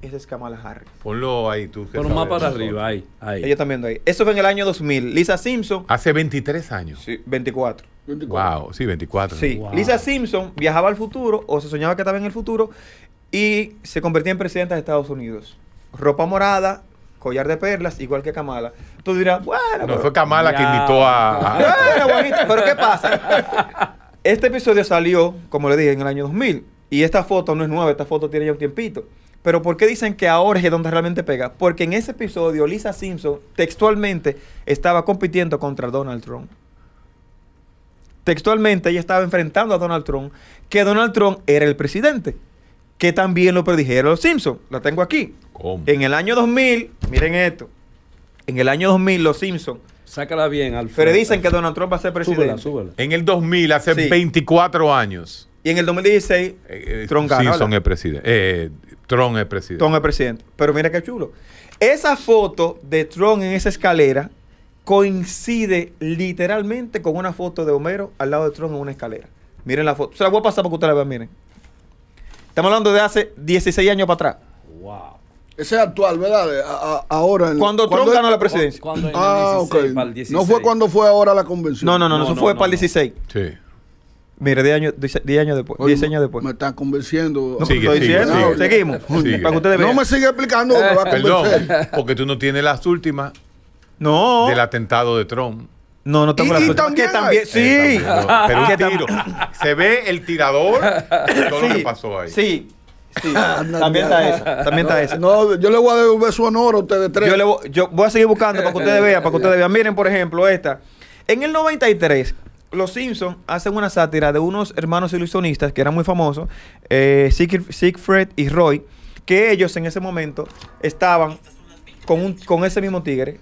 ese es Kamala Harris. Ponlo ahí tú. Ponlo más para arriba, ahí, ahí. Ella también ahí. Eso fue en el año 2000. Lisa Simpson. Hace 23 años. Sí, 24. 24. Wow, sí, 24. Sí. Lisa Simpson viajaba al futuro o se soñaba que estaba en el futuro y se convertía en presidenta de Estados Unidos. Ropa morada, collar de perlas, igual que Kamala. Tú dirás, bueno. No fue Kamala que invitó a. Bueno, bonito, pero ¿qué pasa? Este episodio salió, como le dije, en el año 2000. Y esta foto no es nueva, esta foto tiene ya un tiempito. Pero ¿por qué dicen que ahora es donde realmente pega? Porque en ese episodio Lisa Simpson textualmente estaba compitiendo contra Donald Trump. Textualmente ella estaba enfrentando a Donald Trump, que Donald Trump era el presidente, que también lo predijeron los Simpsons. La tengo aquí. En el año 2000, miren esto, en el año 2000 los Simpsons Sácala bien, Alfredo. Pero dicen que Donald Trump va a ser presidente. En el 2000, hace 24 años. Y en el 2016, eh, eh, Trump Tron Sí, son el presidente. Eh, es presidente. Trump es presidente. Pero mira qué chulo. Esa foto de Trump en esa escalera coincide literalmente con una foto de Homero al lado de Trump en una escalera. Miren la foto. Se la voy a pasar para que ustedes la vean, miren. Estamos hablando de hace 16 años para atrás. Wow. Ese es actual, ¿verdad? ahora. cuando, Trump ganó la presidencia. ah, ok. No fue cuando fue ahora la convención. No, no, no, eso fue para el 16. Sí. Mire, 10 años, 10 años después. años después. Me están convenciendo. No, sigue, diciendo. Seguimos. Para que ustedes vean. No me sigue explicando. Perdón, porque tú no tienes las últimas. No. Del atentado de Trump. No, no tengo y, la y también, que también, sí. Eh, pero un tiro. Se ve el tirador todo sí, lo que pasó ahí. Sí. Sí, también está eso También está eso No, yo le voy a devolver su honor a ustedes tres. Yo, le voy, yo voy a seguir buscando para que ustedes vean, para que ustedes vean. Miren, por ejemplo, esta. En el 93, los Simpsons hacen una sátira de unos hermanos ilusionistas que eran muy famosos, eh, Siegfried y Roy, que ellos en ese momento estaban con, ese mismo tigre.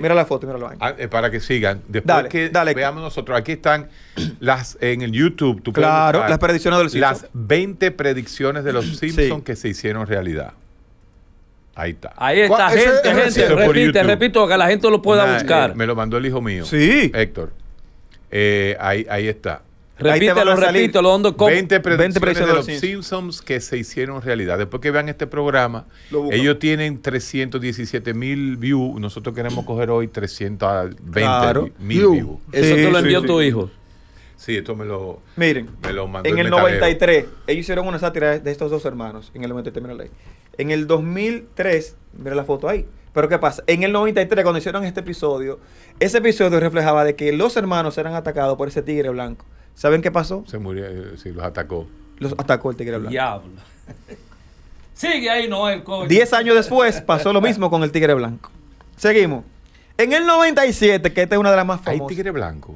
mira la foto, mira lo Ah, eh, para que sigan. Después veamos nosotros, aquí están las en el YouTube. Tú claro, las predicciones de los Simpsons. Las 20 predicciones de los Simpsons que se hicieron realidad. Ahí está. Ahí está, gente, gente. repito, que la gente lo pueda buscar. Eh, me lo mandó el hijo mío. Sí. Héctor. Eh, ahí, ahí está. Repítelo, repítelo lo los 20 predicciones, de los Simpsons. que se hicieron realidad. Después que vean este programa, ellos tienen 317 mil views. Nosotros queremos coger hoy 320 mil views. Eso te lo envió tu hijo. Sí, esto me lo, Miren, me lo mandó En el, 93, ellos hicieron una sátira de estos dos hermanos. En el 93, En el 2003, mira la foto ahí. Pero ¿qué pasa? En el 93, cuando hicieron este episodio, ese episodio reflejaba de que los hermanos eran atacados por ese tigre blanco. ¿Saben qué pasó? Se murió, eh, sí, los atacó. Los atacó el tigre blanco. Diablo. Sigue ahí, no Diez años después pasó lo mismo con el tigre blanco. Seguimos. En el 97, que esta es una de las más famosas. ¿Hay tigre blanco?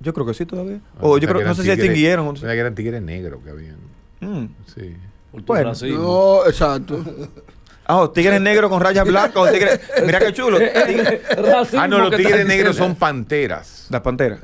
Yo creo que sí todavía. Ah, o yo creo, no sé si extinguieron. o sea que eran tigres negros que habían. Mm. Sí. Bueno, no, exacto. Ah, oh, tigres negros con rayas blancas. Mira qué chulo. ah, no, los tigres negros son panteras. Las panteras.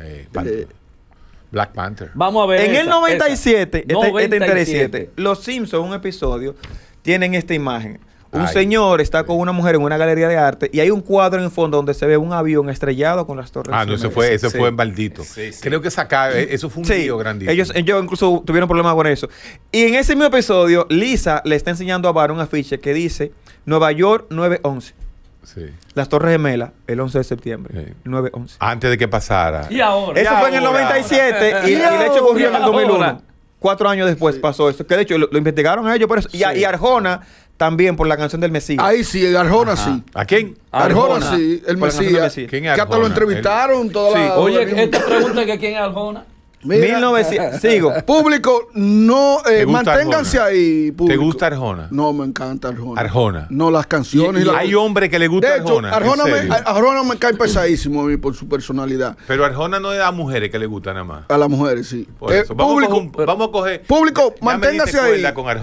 Black Panther. Vamos a ver. En el 97, Este, Este, 97, Los Simpsons, un episodio, tienen esta imagen. Un señor está con una mujer en una galería de arte y hay un cuadro en el fondo donde se ve un avión estrellado con las torres. Ah, no, eso fue, eso fue en Baldito. Creo que saca, eh, eso fue un tío grandísimo. Ellos, ellos incluso tuvieron problemas con eso. Y en ese mismo episodio, Lisa le está enseñando a Baron un afiche que dice Nueva York 911. Sí. Las Torres Gemelas, el 11 de septiembre, 911. 9 Antes de que pasara. Y ahora. Eso fue en el 97 y, de hecho ocurrió en el 2001. Cuatro años después pasó eso. Que de hecho lo, investigaron a ellos por eso. Y, Arjona también por la canción del Mesías. Ahí sí, Arjona sí. ¿A quién? Arjona, sí, el Mesías. ¿Quién es Arjona? Que hasta lo entrevistaron el... toda Oye, esta pregunta que quién es Arjona. 1900. Sigo. Público, no eh, manténganse ahí. ¿Te gusta Arjona? No, me encanta Arjona. Arjona. No, las canciones. Hay hombres que le gusta Arjona. Arjona me, Arjona me cae pesadísimo a mí por su personalidad. Pero Arjona no es a mujeres que le gusta nada más. A las mujeres, sí. Por eh, vamos público, a vamos a coger. Público, manténganse ahí.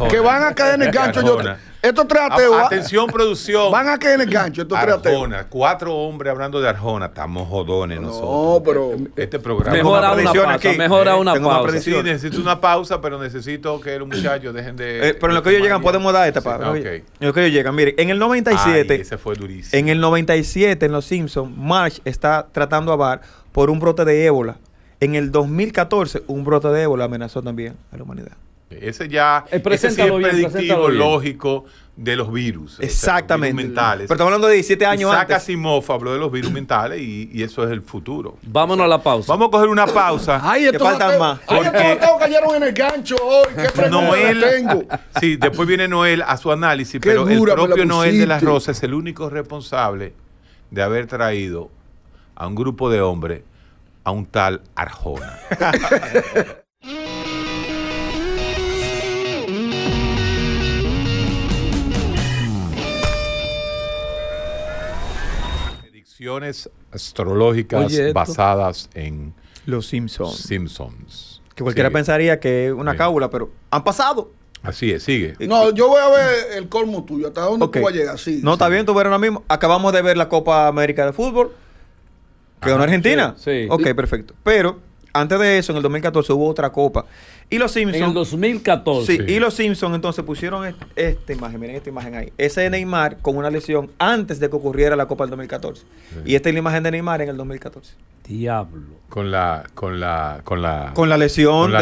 que van a caer en el gancho. yo, estos ah, Atención, producción. Van a caer en el gancho. Esto tres Arjona, cuatro hombres hablando de Arjona. Estamos jodones nosotros. No, pero. Este programa. Mejor una, aquí mejor eh, una pausa. necesito una pausa, pero necesito que los muchachos dejen de. Eh, pero en lo que ellos llegan, podemos dar esta pausa. En lo que ellos llegan, mire, en el 97. fue En el 97, en Los Simpsons, Marsh está tratando a Bar por un brote de ébola. En el 2014, un brote de ébola amenazó también a la humanidad. Ese ya eh, es predictivo, lógico de los virus. Exactamente. mentales. Pero estamos hablando de 17 años antes. antes. Simófa, habló de los virus mentales y, eso es el futuro. Vámonos a la pausa. Vamos a coger una pausa. Ay, que faltan más. Ay, todos cayeron en el gancho hoy. ¿Qué Noel, tengo? Sí, después viene Noel a su análisis, pero el propio Noel de las Rosas es el único responsable de haber traído a un grupo de hombres a un tal Arjona. astrológicas basadas en los Simpsons. Que cualquiera pensaría que es una cábula, pero han pasado. Así es, sigue. No, yo voy a ver el colmo tuyo. ¿Hasta dónde tú vas a llegar? no, está bien, tú verás ahora mismo. Acabamos de ver la Copa América de Fútbol. Que en Argentina. Sí, sí. Ok, perfecto. Pero antes de eso, en el 2014 hubo otra copa y los Simpsons. En 2014. Sí, y los Simpsons entonces pusieron esta imagen, miren esta imagen ahí. Ese es Neymar con una lesión antes de que ocurriera la Copa del 2014. Y esta es la imagen de Neymar en el 2014. Diablo. Con la, con la, con la. Con la lesión. Con la,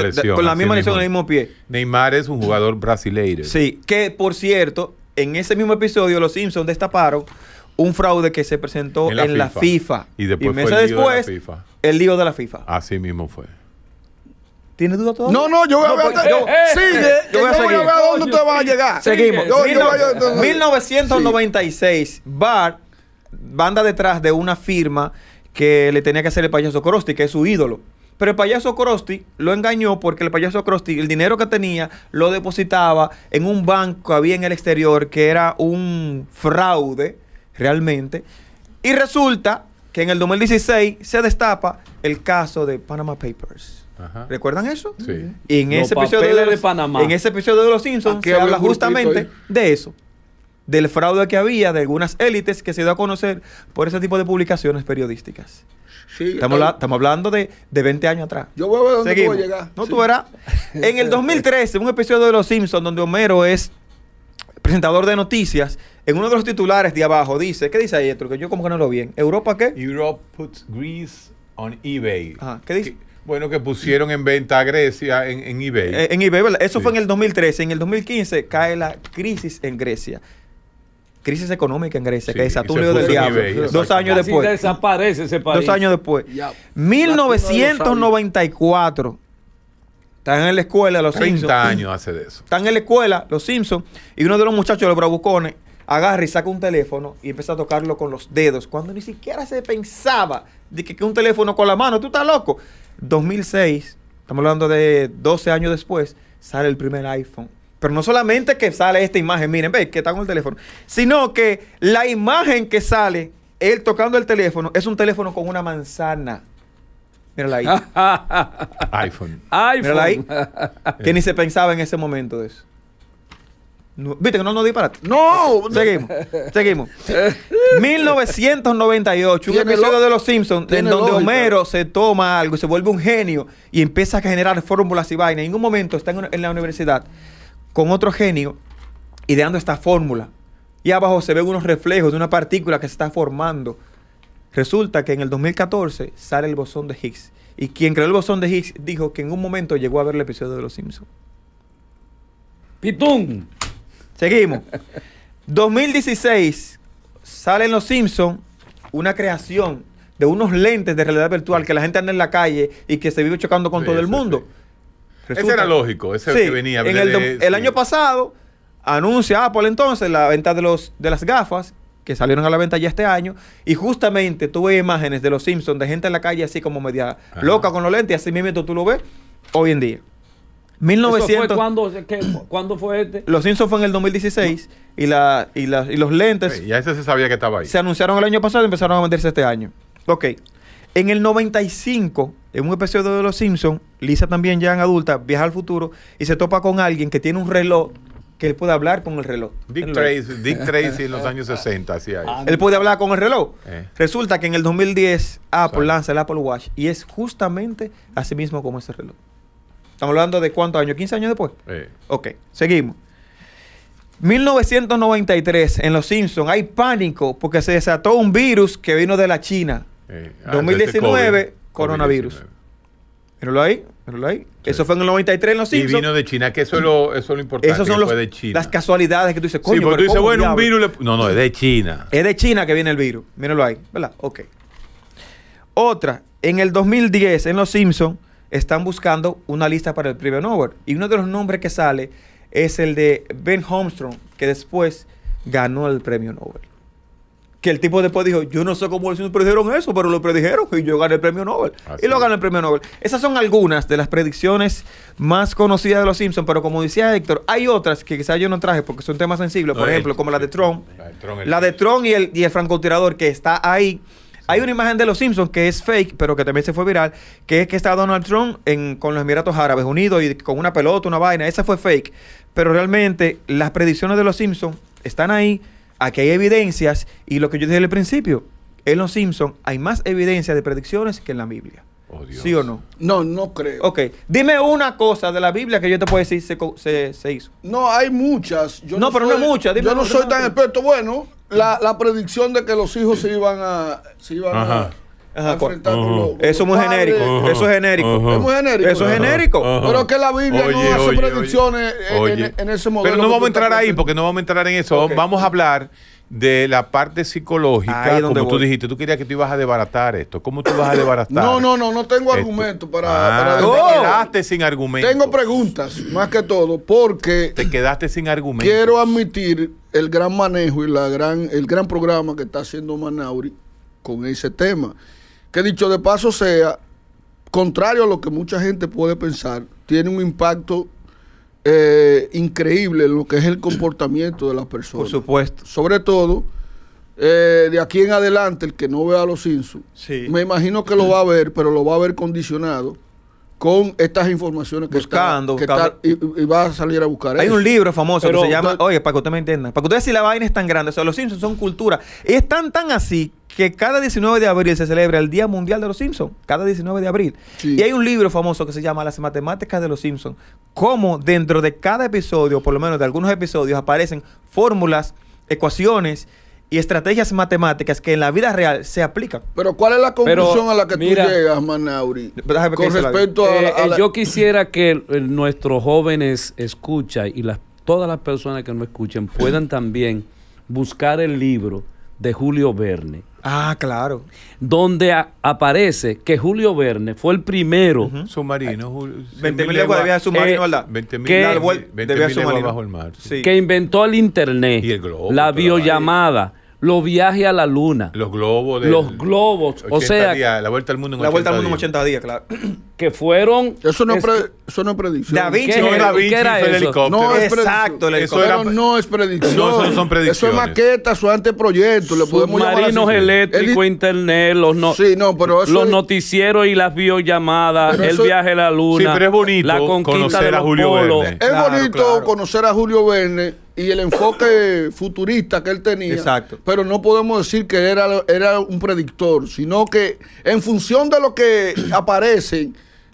misma lesión en el mismo pie. Neymar es un jugador brasileiro. Sí, que por cierto, en ese mismo episodio los Simpsons destaparon un fraude que se presentó en la, FIFA. Y después después, el lío de la FIFA. Así mismo fue. Tiene duda todavía? No, no, yo voy a ver. Sigue, yo voy a ver a dónde te vas a llegar. Seguimos. 1996, Bart, banda detrás de una firma que le tenía que hacer el payaso Crosti, que es su ídolo. Pero el payaso Crosti lo engañó porque el payaso Crosti, el dinero que tenía, lo depositaba en un banco que había en el exterior, que era un fraude, realmente. Y resulta que en el 2016 se destapa el caso de Panama Papers. ¿Recuerdan eso? Sí. en ese episodio de, los, Panamá. En ese episodio de Los Simpsons se habla justamente de eso. Del fraude que había de algunas élites que se dio a conocer por ese tipo de publicaciones periodísticas. Sí, estamos, eh, hablando de, 20 años atrás. Yo voy a ver dónde voy a llegar. No, tú verás. En el 2013, un episodio de Los Simpsons donde Homero es presentador de noticias, en uno de los titulares de abajo dice, ¿qué dice ahí esto? Que yo como que no lo vi. ¿Europa qué? Europe puts Greece on eBay. ¿Qué dice? Bueno, que pusieron en venta a Grecia en, en eBay. Eh, en eBay, Eso fue en el 2013. En el 2015 cae la crisis en Grecia crisis económica en Grecia, que es Saturno del Diablo. dos años después. desaparece ese país. Dos años después. 1994. Están en la escuela los 30 años hace de eso. Están en la escuela los Simpsons y uno de los muchachos los bravucones agarra y saca un teléfono y empieza a tocarlo con los dedos, cuando ni siquiera se pensaba de que, un teléfono con la mano, tú estás loco. 2006, estamos hablando de 12 años después, sale el primer iPhone. Pero no solamente que sale esta imagen, miren, ve que está con el teléfono, sino que la imagen que sale él tocando el teléfono es un teléfono con una manzana. Mírala ahí. iPhone. iPhone. Mírala ahí. que ni se pensaba en ese momento de eso. No, Viste que no nos disparate. No, seguimos. seguimos. 1998, un episodio de Los Simpsons en donde Homero se toma algo y se vuelve un genio y empieza a generar fórmulas y vainas. En un momento está en, la universidad con otro genio ideando esta fórmula. Y abajo se ven unos reflejos de una partícula que se está formando. Resulta que en el 2014 sale el bosón de Higgs. Y quien creó el bosón de Higgs dijo que en un momento llegó a ver el episodio de Los Simpsons. Pitún Seguimos. 2016 sale en Los Simpsons una creación de unos lentes de realidad virtual que la gente anda en la calle y que se vive chocando con todo el mundo. era lógico, ese que venía. el, año pasado anuncia Apple entonces la venta de, los, de las gafas que salieron a la venta ya este año y justamente tuve imágenes de los Simpsons de gente en la calle así como media loca con los lentes y así mismo tú lo ves hoy en día. 1900. Fue cuando, fue este? Los Simpsons fue en el 2016 y, la, y, los lentes. ya ese se sabía que estaba ahí. Se anunciaron el año pasado y empezaron a venderse este año. Ok. En el 95, en un episodio de Los Simpsons, Lisa también ya en adulta viaja al futuro y se topa con alguien que tiene un reloj que él puede hablar con el reloj. Dick, Tracy, Dick Tracy en los años 60 así ahí. Él puede hablar con el reloj. Eh. Resulta que en el 2010 Apple lanza el Apple Watch y es justamente así mismo como ese reloj. Estamos hablando de cuántos años, 15 años después. Sí. Ok, seguimos. 1993, en Los Simpsons, hay pánico porque se desató un virus que vino de la China. 2019, ah, coronavirus. COVID míralo ahí, míralo ahí. Eso fue en el 93 en Los Simpsons. Y vino de China, que eso es lo, eso es lo importante. Esas son los, de China. las casualidades que tú dices. Coño, sí, porque tú dices, bueno, un virus... Le... No, no, es de China. Es de China que viene el virus. Míralo ahí, ¿verdad? Ok. Otra, en el 2010 en Los Simpsons están buscando una lista para el premio Nobel. Y uno de los nombres que sale es el de Ben Armstrong, que después ganó el premio Nobel. Que el tipo después dijo, yo no sé cómo los predijeron eso, pero lo predijeron y yo gané el premio Nobel. y lo ganó el premio Nobel. Esas son algunas de las predicciones más conocidas de los Simpsons, pero como decía Héctor, hay otras que quizás yo no traje porque son temas sensibles, por ejemplo, como la de Trump. La de Trump y, el, y el francotirador que está ahí. Hay una imagen de los Simpsons que es fake, pero que también se fue viral, que es que está Donald Trump con los Emiratos Árabes Unidos y con una pelota, una vaina. Esa fue fake. Pero realmente las predicciones de los Simpsons están ahí, aquí hay evidencias y lo que yo dije al principio, en los Simpsons hay más evidencia de predicciones que en la Biblia. Oh, ¿Sí o no? No, no creo. Ok, dime una cosa de la Biblia que yo te puedo decir se, hizo. No, hay muchas. Yo no, pero no muchas. yo no soy tan experto. Bueno, la, predicción de que los hijos se iban a... eso es muy genérico. Eso es genérico. Eso es genérico. Pero es que la Biblia no hace predicciones En, ese modelo. Pero no vamos a entrar ahí porque no vamos a entrar en eso. Vamos a hablar de la parte psicológica, como tú dijiste, tú querías que tú ibas a desbaratar esto. ¿Cómo tú vas a debaratar? No, no, no, no tengo argumento ah, para. te quedaste sin argumento Tengo preguntas, más que todo, porque. Te quedaste sin argumento Quiero admitir el gran manejo y la gran, el gran programa que está haciendo Manauri con ese tema. Que dicho de paso sea, contrario a lo que mucha gente puede pensar, tiene un impacto eh, increíble lo que es el comportamiento de las personas. Por supuesto. Sobre todo, eh, de aquí en adelante, el que no vea los insumos me imagino que lo va a ver, pero lo va a ver condicionado con estas informaciones que buscando, está, buscando. y, va a salir a buscar. Hay un libro famoso que se llama, oye, para que usted me entienda, para que usted si la vaina es tan grande, o sea, los Simpsons son cultura, es tan tan así que cada 19 de abril se celebra el Día Mundial de los Simpsons, cada 19 de abril. Y hay un libro famoso que se llama Las matemáticas de los Simpsons, Como dentro de cada episodio, por lo menos de algunos episodios aparecen fórmulas, ecuaciones y estrategias matemáticas que en la vida real se aplican. Pero ¿cuál es la conclusión a la que tú llegas, Manauri? Con respecto a, eh, eh, Yo quisiera que nuestros jóvenes escuchan y las, todas las personas que nos escuchen puedan también buscar el libro de Julio Verne. Ah, claro. Donde aparece que Julio Verne fue el primero. Submarino. 20.000 leguas de viaje eh, submarino, ¿verdad? 20.000 leguas bajo el mar. Que inventó el internet. Y el globo. La videollamada los viajes a la luna. Los globos. de los globos. o sea. la vuelta al mundo en la 80 días. La vuelta al mundo en 80 días, claro. Que fueron. Eso no es, pre, eso no es predicción. Da Vinci, no era Vinci, era el helicóptero. es Exacto, el helicóptero. Eso no es predicción. No, eso no son predicciones. Eso es maqueta, su anteproyecto. Lo podemos Submarinos eléctricos, internet, los, no, sí, no, pero eso los es, noticieros y las videollamadas, el viaje a la luna. Sí, pero es bonito la conquista conocer a Julio Verne. Es bonito conocer a Julio Verne y el enfoque futurista que él tenía. Exacto. Pero no podemos decir que era, era un predictor, sino que en función de lo que aparece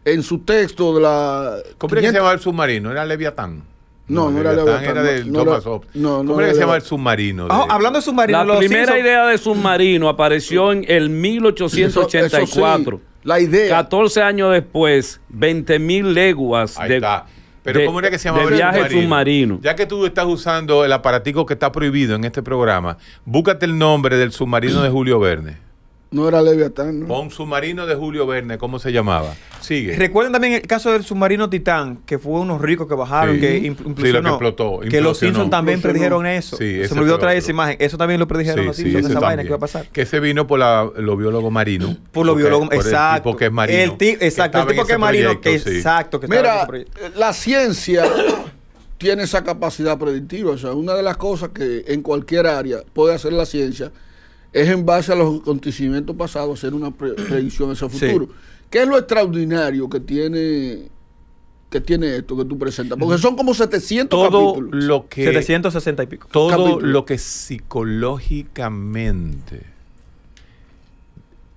en su texto de la... ¿Cómo era que se llamaba el submarino? Era Leviatán. No, no, era Leviatán. Era del ¿Cómo era que se llamaba el submarino? Ah, hablando de submarinos, la primera idea de submarino apareció en el 1884. la idea. 14 años después, 20 mil leguas Ahí de... Está pero ¿cómo era que se llamaba? viaje submarino? submarino? Ya que tú estás usando el aparatico que está prohibido en este programa, búscate el nombre del submarino de Julio Verne. No era Leviatán, ¿no? Un submarino de Julio Verne, ¿cómo se llamaba? Sigue. Recuerden también el caso del submarino Titán, que fue unos ricos que bajaron, que implosionó. sí, lo que explotó. Que los Simpsons también predijeron eso. se me olvidó traer esa imagen. Eso también lo predijeron los Simpsons, esa vaina que iba a pasar. Que se vino por los biólogos marinos. Por los biólogos, exacto. Porque es marino. El exacto, el tipo que es marino. Que, Exacto. Mira, la ciencia... tiene esa capacidad predictiva. O sea, una de las cosas que en cualquier área puede hacer la ciencia es en base a los acontecimientos pasados hacer una predicción hacia el futuro. ¿Qué es lo extraordinario que tiene que tiene esto que tú presentas? Porque son como 700 capítulos. Lo que, 760 y pico. Todo lo que psicológicamente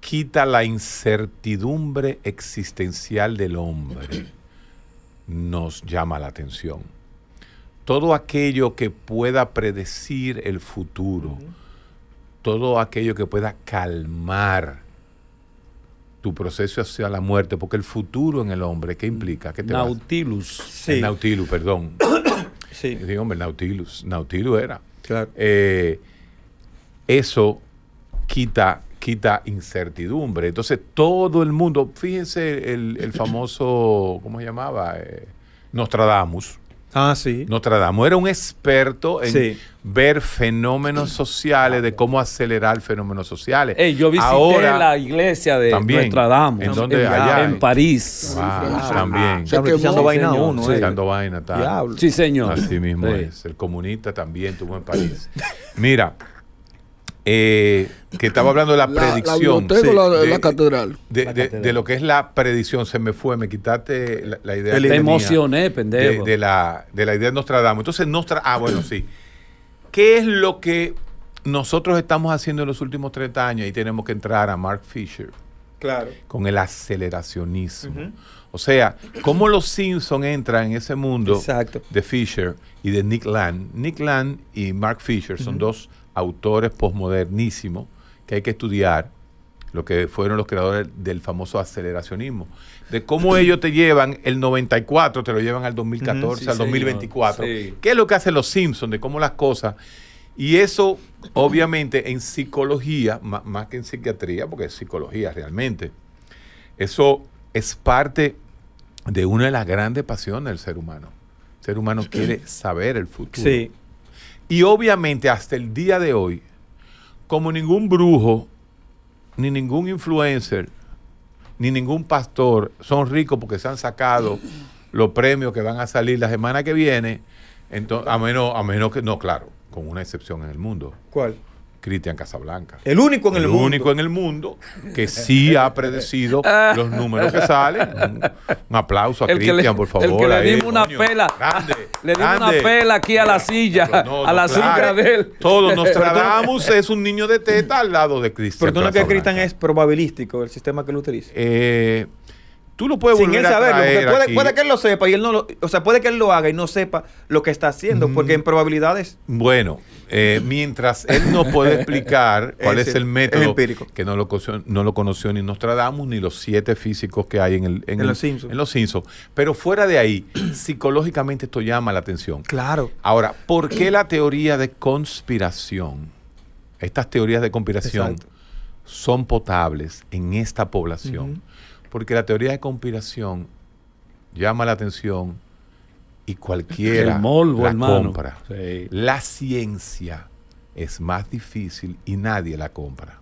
quita la incertidumbre existencial del hombre nos llama la atención. Todo aquello que pueda predecir el futuro todo aquello que pueda calmar tu proceso hacia la muerte, porque el futuro en el hombre, ¿qué implica? ¿Qué te Nautilus. Nautilus, perdón. sí. Digo, hombre, Nautilus. Nautilus era. Claro. Eh, eso quita, quita incertidumbre. Entonces, todo el mundo, fíjense el, famoso, ¿cómo se llamaba? Eh, Nostradamus Ah, sí. Nostradamus era un experto en ver fenómenos sociales, de cómo acelerar fenómenos sociales. yo visité la iglesia de Notre Dame. ¿En dónde? En, allá, en París. Wow, Ya también. Se haciendo vaina uno. Sí. Eh. vaina, tal. Sí, señor. Así mismo es. El comunista también tuvo en París. Mira, eh, que estaba hablando de la, predicción. de, catedral. De, lo que es la predicción, se me fue, me quitaste la, idea. de emocioné, pendejo. De, la, de la idea de Nostradamus. Entonces, Nostradamus, ah, bueno, sí. ¿Qué es lo que nosotros estamos haciendo en los últimos 30 años? Ahí tenemos que entrar a Mark Fisher. Claro. Con el aceleracionismo. O sea, cómo los Simpsons entran en ese mundo Exacto. de Fisher y de Nick Land. Nick Land y Mark Fisher son dos autores posmodernísimos que hay que estudiar, lo que fueron los creadores del famoso aceleracionismo, de cómo ellos te llevan el 94, te lo llevan al 2014, al 2024. ¿Qué es lo que hacen los Simpsons? De cómo las cosas. Y eso, obviamente, en psicología, más, que en psiquiatría, porque es psicología realmente, eso es parte de una de las grandes pasiones del ser humano. El ser humano quiere saber el futuro. Y obviamente hasta el día de hoy, como ningún brujo, ni ningún influencer, ni ningún pastor son ricos porque se han sacado los premios que van a salir la semana que viene, entonces, a, menos, a menos que, no, claro, con una excepción en el mundo. ¿Cuál? Cristian Casablanca. El único en el, mundo. El único en el mundo que sí ha predecido los números que salen. Un, aplauso a Cristian, por favor. El que le dimos una pela. Le dio una pela aquí a la silla, a la silla de él. Todos nos tratamos, es un niño de teta al lado de Cristian. ¿Pero tú crees que Cristian es probabilístico el sistema que él utiliza. Eh, Tú lo puedes Sin él saberlo, puede, que él lo sepa y él no lo, o sea, puede que él lo haga y no sepa lo que está haciendo, porque mm. en probabilidades. Bueno, eh, mientras él no puede explicar cuál es, el método que no lo, no lo conoció ni Nostradamus ni los siete físicos que hay en, el, en, los Simpsons. Pero fuera de ahí, psicológicamente esto llama la atención. Claro. Ahora, ¿por qué la teoría de conspiración? Estas teorías de conspiración son potables en esta población porque la teoría de conspiración llama la atención y cualquiera la compra. La ciencia es más difícil y nadie la compra.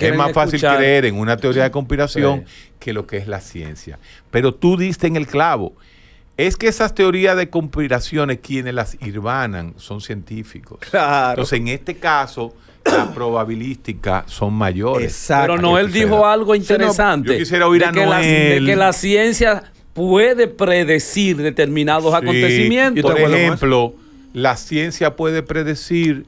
es más fácil creer en una teoría de conspiración que lo que es la ciencia. Pero tú diste en el clavo. Es que esas teorías de conspiraciones, quienes las irvanan son científicos. Entonces, en este caso, la probabilística son mayores. Exacto. Pero Noel dijo algo interesante. yo quisiera oír que La, que la ciencia puede predecir determinados acontecimientos. Por ejemplo, la ciencia puede predecir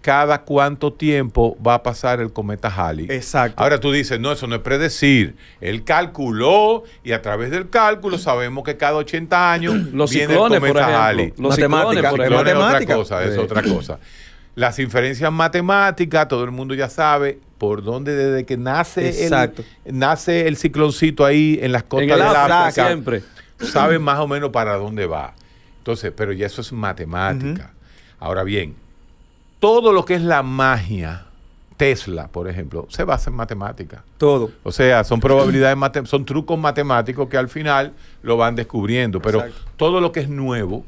cada cuánto tiempo va a pasar el cometa Halley. Exacto. Ahora tú dices, no, eso no es predecir. Él calculó y a través del cálculo sabemos que cada 80 años los viene el cometa por Los por ejemplo. es otra cosa, es otra cosa las inferencias matemáticas, todo el mundo ya sabe por dónde desde que nace el, nace el cicloncito ahí en las costas de África, siempre. sabe más o menos para dónde va. Entonces, pero ya eso es matemática. Ahora bien, todo lo que es la magia, Tesla, por ejemplo, se basa en matemática. Todo. O sea, son probabilidades, son trucos matemáticos que al final lo van descubriendo. Pero todo lo que es nuevo,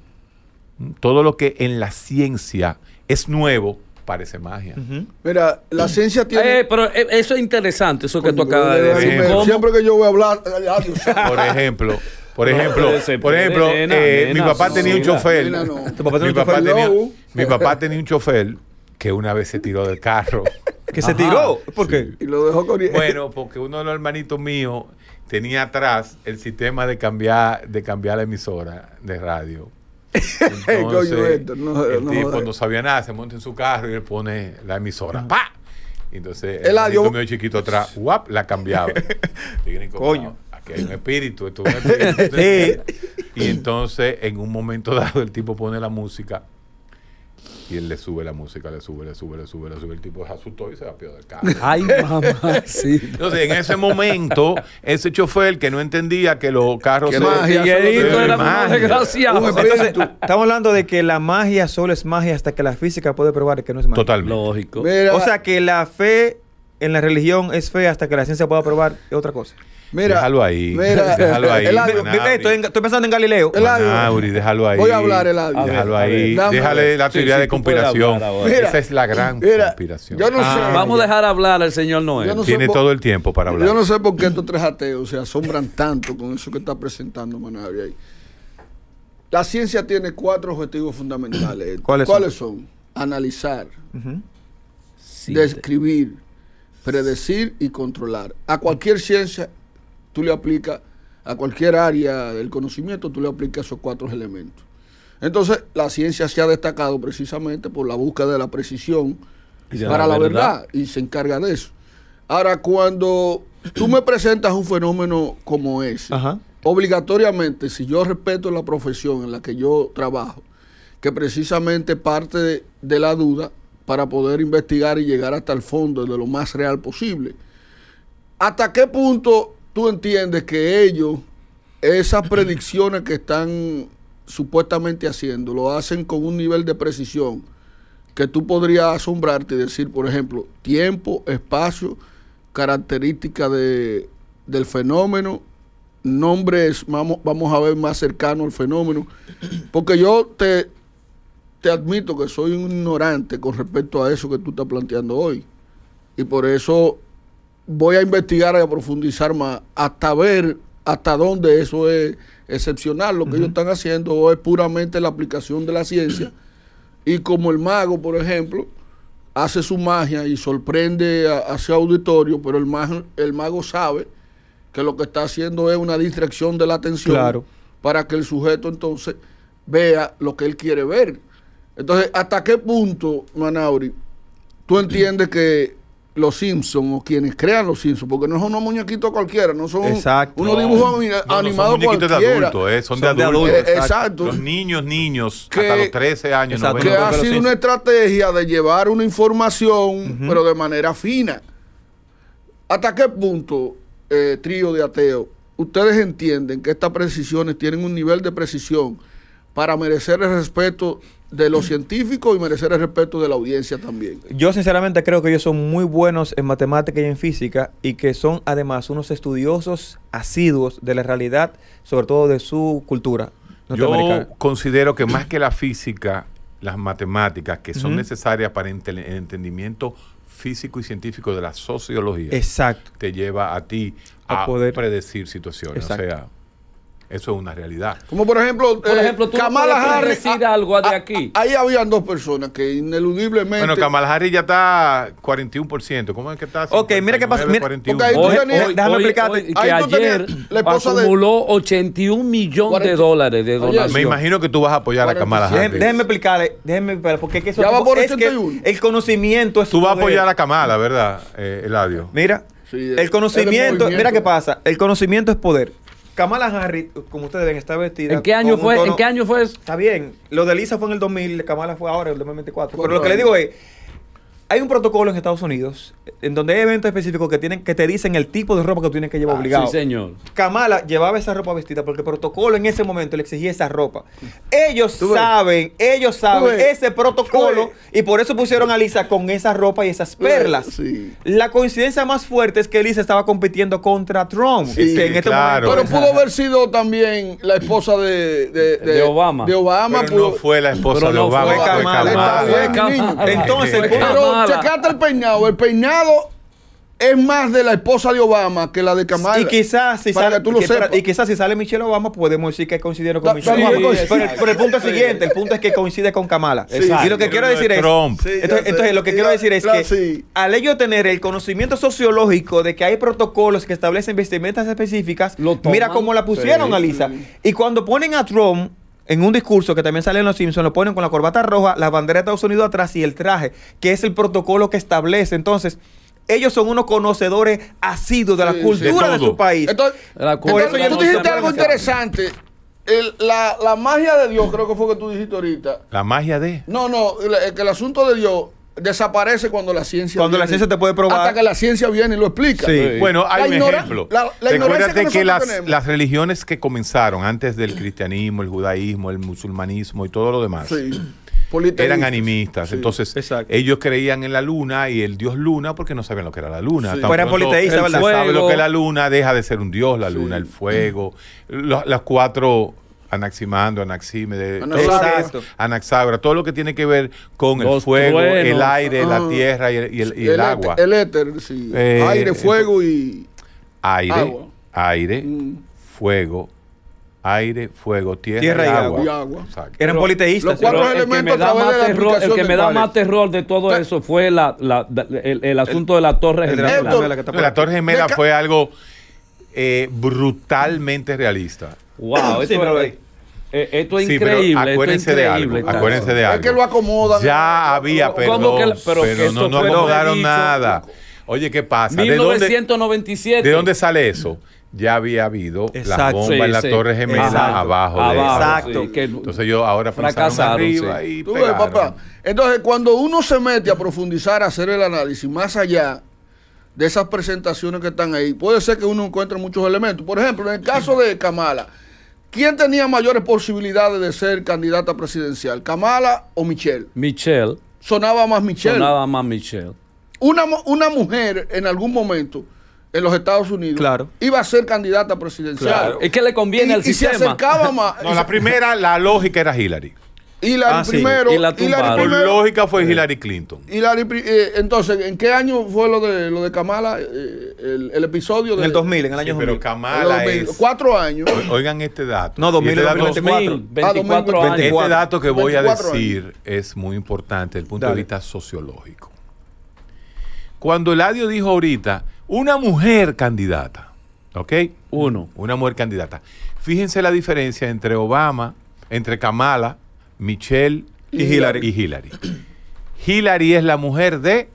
todo lo que en la ciencia es nuevo parece magia. Mira, la ciencia tiene. Eh, pero eh, eso es interesante, eso que tú acabas de decir. Siempre que yo voy a hablar. Eh, por ejemplo. Por ejemplo, por ejemplo mi papá tenía un chofer. mi, papá tenía, un chofer que una vez se tiró del carro. ¿Que se tiró? ¿Por qué? Y lo dejó con Bueno, porque uno de los hermanitos míos tenía atrás el sistema de cambiar, de cambiar la emisora de radio. el tipo no sabía nada, se monta en su carro y le pone la emisora. ¡Pa! Entonces, el, uh. medio chiquito atrás, ¡guap! La cambiaba. Coño. Aquí hay un espíritu, esto es un espíritu. Y entonces, en un momento dado, el tipo pone la música y él le sube la música, le sube, le sube, le sube, le sube. El tipo se asustó y se va pior del carro. Ay, mamá, sí. Entonces, en ese momento, ese chofer que no entendía que los carros que Magia, era más estamos hablando de que la magia solo es magia hasta que la física puede probar que no es magia. Total. Lógico. o sea, que la fe en la religión es fe hasta que la ciencia pueda probar otra cosa. Mira, déjalo ahí. Mira, déjalo ahí. Estoy, pensando en Galileo. El déjalo ahí. Voy a hablar, audio. Déjalo ahí. Déjale la teoría de conspiración. Esa es la gran conspiración. Yo no sé, ah, vamos a dejar hablar al señor Noel. Tiene todo el tiempo para hablar. Yo no sé por qué estos tres ateos se asombran tanto con eso que está presentando Manabri ahí. La ciencia tiene cuatro objetivos fundamentales. ¿Cuáles, son? Analizar, describir, predecir y controlar. A cualquier ciencia Tú le aplicas a cualquier área del conocimiento, tú le aplicas esos cuatro elementos. Entonces, la ciencia se ha destacado precisamente por la búsqueda de la precisión para la verdad. y se encarga de eso. Ahora, cuando tú me presentas un fenómeno como ese, obligatoriamente, si yo respeto la profesión en la que yo trabajo, que precisamente parte de, la duda para poder investigar y llegar hasta el fondo de lo más real posible. ¿Hasta qué punto tú entiendes que ellos, esas predicciones que están supuestamente haciendo, lo hacen con un nivel de precisión que tú podrías asombrarte y decir, por ejemplo, tiempo, espacio, característica de, del fenómeno, nombres, vamos, vamos a ver más cercano al fenómeno, porque yo te, te admito que soy un ignorante con respecto a eso que tú estás planteando hoy, y por eso voy a investigar y a profundizar más hasta ver hasta dónde eso es excepcional. Lo que ellos están haciendo es puramente la aplicación de la ciencia. Y como el mago, por ejemplo, hace su magia y sorprende a, su auditorio, pero el mago, el mago sabe que lo que está haciendo es una distracción de la atención para que el sujeto entonces vea lo que él quiere ver. Entonces, ¿hasta qué punto, Manauri, tú entiendes que los Simpsons o quienes crean los Simpsons, porque no son unos muñequitos cualquiera, no son unos dibujos animados eh, son, de adultos. exacto. Los niños, niños, hasta los 13 años. que ha sido una estrategia de llevar una información, pero de manera fina. ¿Hasta qué punto, eh, trío de ateo, ustedes entienden que estas precisiones tienen un nivel de precisión para merecer el respeto de los científicos y merecer el respeto de la audiencia también. Yo sinceramente creo que ellos son muy buenos en matemática y en física y que son además unos estudiosos asiduos de la realidad, sobre todo de su cultura. Yo considero que más que la física, las matemáticas que son necesarias para el entendimiento físico y científico de la sociología. Exacto. Te lleva a ti a, poder predecir situaciones. Eso es una realidad. Como por ejemplo, por eh, ejemplo tú Kamala Harris. Ah, algo de ah, aquí. Ah, ahí habían dos personas que ineludiblemente. Bueno, Kamala Harris ya está 41%. ¿Cómo es que está? ok, mira qué pasa. Mira, déjame explicarte. que ayer la acumuló 81 millones de dólares de donación. Me imagino que tú vas a apoyar a Kamala Harris. Déjeme explicarle, déjeme explicarle, porque es que, eso, es el conocimiento es. Tú vas a apoyar a Kamala, ¿verdad, eh, Eladio? Mira, eh, el, conocimiento, mira qué pasa, el conocimiento es poder. Kamala Harris, como ustedes ven, está vestida. ¿En qué año fue? ¿En qué año fue eso? Está bien. Lo de Lisa fue en el 2000, Kamala fue ahora, en el 2024. Pero lo que le digo es hay un protocolo en Estados Unidos eh, en donde hay eventos específicos que tienen que te dicen el tipo de ropa que tú tienes que llevar ah, obligado. Sí, señor. Kamala llevaba esa ropa vestida porque el protocolo en ese momento le exigía esa ropa. Ellos saben, ellos saben ese protocolo y por eso pusieron a Lisa con esa ropa y esas perlas. La coincidencia más fuerte es que Lisa estaba compitiendo contra Trump. Sí, este claro. pero pudo haber sido también la esposa de, Obama. De Obama no fue la esposa de Obama. Fue Kamala. Fue Kamala. Entonces, mala. el peinado. El peinado es más de la esposa de Obama que la de Kamala. Y quizás si sale, Y quizás si sale Michelle Obama, podemos decir que coincidieron con Michelle Obama. pero, el punto es siguiente, el punto es que coincide con Kamala. Exacto. y lo que quiero decir es Trump. Entonces, lo que quiero decir es que al ello tener el conocimiento sociológico de que hay protocolos que establecen vestimentas específicas, mira cómo la pusieron, a Alisa. Y cuando ponen a Trump en un discurso que también sale en Los Simpsons, lo ponen con la corbata roja, la bandera de Estados Unidos atrás y el traje, que es el protocolo que establece. Entonces, ellos son unos conocedores asidos de la cultura de, su país. Entonces, tú dijiste algo interesante. la, magia de Dios, creo que fue que tú dijiste ahorita. La magia de. No, no, el, el asunto de Dios desaparece cuando la ciencia cuando la ciencia te puede probar hasta que la ciencia viene y lo explica sí. bueno hay un ejemplo la, que, las, religiones que comenzaron antes del cristianismo el judaísmo el musulmanismo y todo lo demás eran animistas entonces ellos creían en la luna y el dios luna porque no sabían lo que era la luna Pero pues politeístas. ¿verdad? sabe lo que es la luna deja de ser un dios la luna el fuego las cuatro Anaximando, Anaxímedes, Anaxagra, todo lo que tiene que ver con el fuego, el aire, la ah. tierra y el, agua. El éter, sí. Eh, aire, fuego y. Aire, aire, mm. fuego, aire, fuego, tierra, y, agua. Eran politeístas. Los cuatro elementos que El que me da más terror de todo eso fue el, asunto de la Torre Gemela. la, Torre Gemela fue algo eh, brutalmente realista. Wow, eh, esto es increíble. acuérdense increíble, de algo. Acuérdense de algo. Es que lo acomodan. Ya había, pero, no, no acomodaron nada. Oye, ¿qué pasa? 1997. ¿De dónde, sale eso? ya había habido la bomba en la Torre Gemela abajo, de Exacto. Entonces yo ahora fracasaron arriba y Tú Entonces cuando uno se mete a profundizar, a hacer el análisis más allá de esas presentaciones que están ahí, puede ser que uno encuentre muchos elementos. Por ejemplo, en el caso de Kamala, ¿Quién tenía mayores posibilidades de ser candidata presidencial, Kamala o Michelle? Michelle. Sonaba más Michelle. Sonaba más Michelle. Una, una mujer en algún momento en los Estados Unidos iba a ser candidata presidencial. Claro. Es que le conviene al y Se acercaba No, la primera, la lógica era Hillary. Y la ah, lógica fue Hillary Clinton. Eh, entonces, ¿en qué año fue lo de lo de Kamala? Eh, el, episodio de. En el 2000, en el año 2000. Pero Kamala Cuatro años. Oigan este dato. No, 2000, este Este dato que voy a decir es muy importante desde el punto de vista sociológico. Cuando Eladio dijo ahorita, una mujer candidata, ¿ok? Uno. Una mujer candidata. Fíjense la diferencia entre Obama, entre Kamala Michelle y Hillary. Hillary. es la mujer de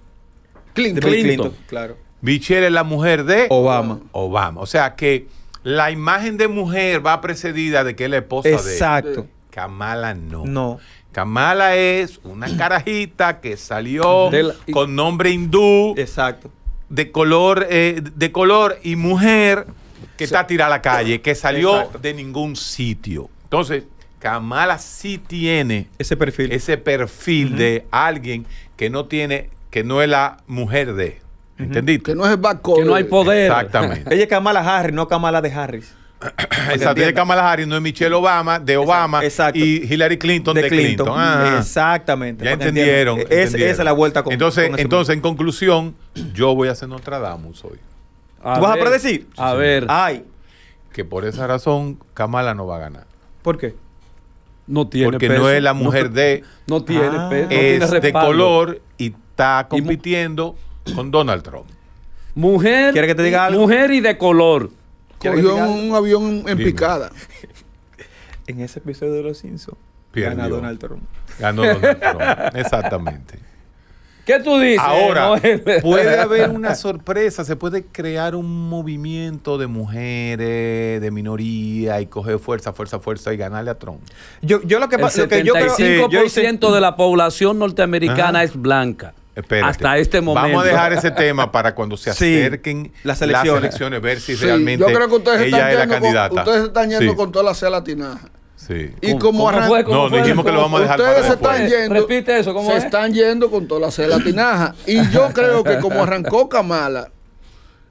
Clinton. Claro. Michelle es la mujer de Obama. Obama. O sea que la imagen de mujer va precedida de que es la esposa de Exacto. Kamala no. No. Kamala es una carajita que salió con nombre hindú. Exacto. De color, eh, de color y mujer que está tirada a la calle, que salió de ningún sitio. Entonces, Kamala sí tiene ese perfil, ese perfil de alguien que no tiene, que no es la mujer de. ¿Entendiste? Que no es el barco. Que no hay poder. Exactamente. Ella es Kamala Harris, no Kamala de Harris. Exacto, es Kamala Harris, no es Michelle Obama, de Obama y Hillary Clinton de, Clinton. Ah. Exactamente. Ya entendieron. Esa es la vuelta con Entonces, entonces en conclusión, yo voy a hacer Nostradamus hoy. ¿Tú vas a predecir? A ver. Ay. Que por esa razón Kamala no va a ganar. ¿Por qué? tiene Porque no es la mujer de. Ah. No tiene es de color y está compitiendo con Donald Trump. Mujer. que Mujer y de color. Cogió un avión en picada. en ese episodio de Los Simpsons. Gana Donald Trump. Ganó Donald Trump. Exactamente. ¿Qué tú dices? Ahora, puede haber una sorpresa, se puede crear un movimiento de mujeres, de minoría y coger fuerza, fuerza, fuerza y ganarle a Trump. Yo, lo que que El 75% eh, de la población norteamericana es blanca. Espera, Hasta este momento. Vamos a dejar ese tema para cuando se acerquen las, elecciones. ver si realmente ella es la candidata. ustedes están yendo con toda la sea latina. Y como arrancó No, dijimos que lo vamos a dejar Ustedes para se están yendo. Repite eso, Se están yendo con toda la celatinaja. y yo creo que como arrancó Kamala,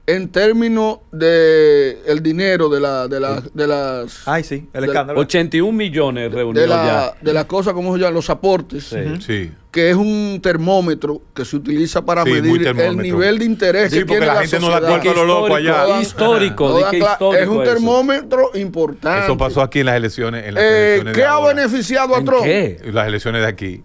en términos de el dinero de la de, de las Ay, sí, el escándalo. 81 millones reunidos de la, De las cosas como se los aportes. Sí. Que es un termómetro que se utiliza para medir el nivel de interés que tiene la, la gente no da cuenta lo loco allá. histórico, histórico, Es un termómetro importante. Eso pasó aquí en las elecciones. En las eh, ¿Qué ha beneficiado a Trump? Qué? Las elecciones de aquí.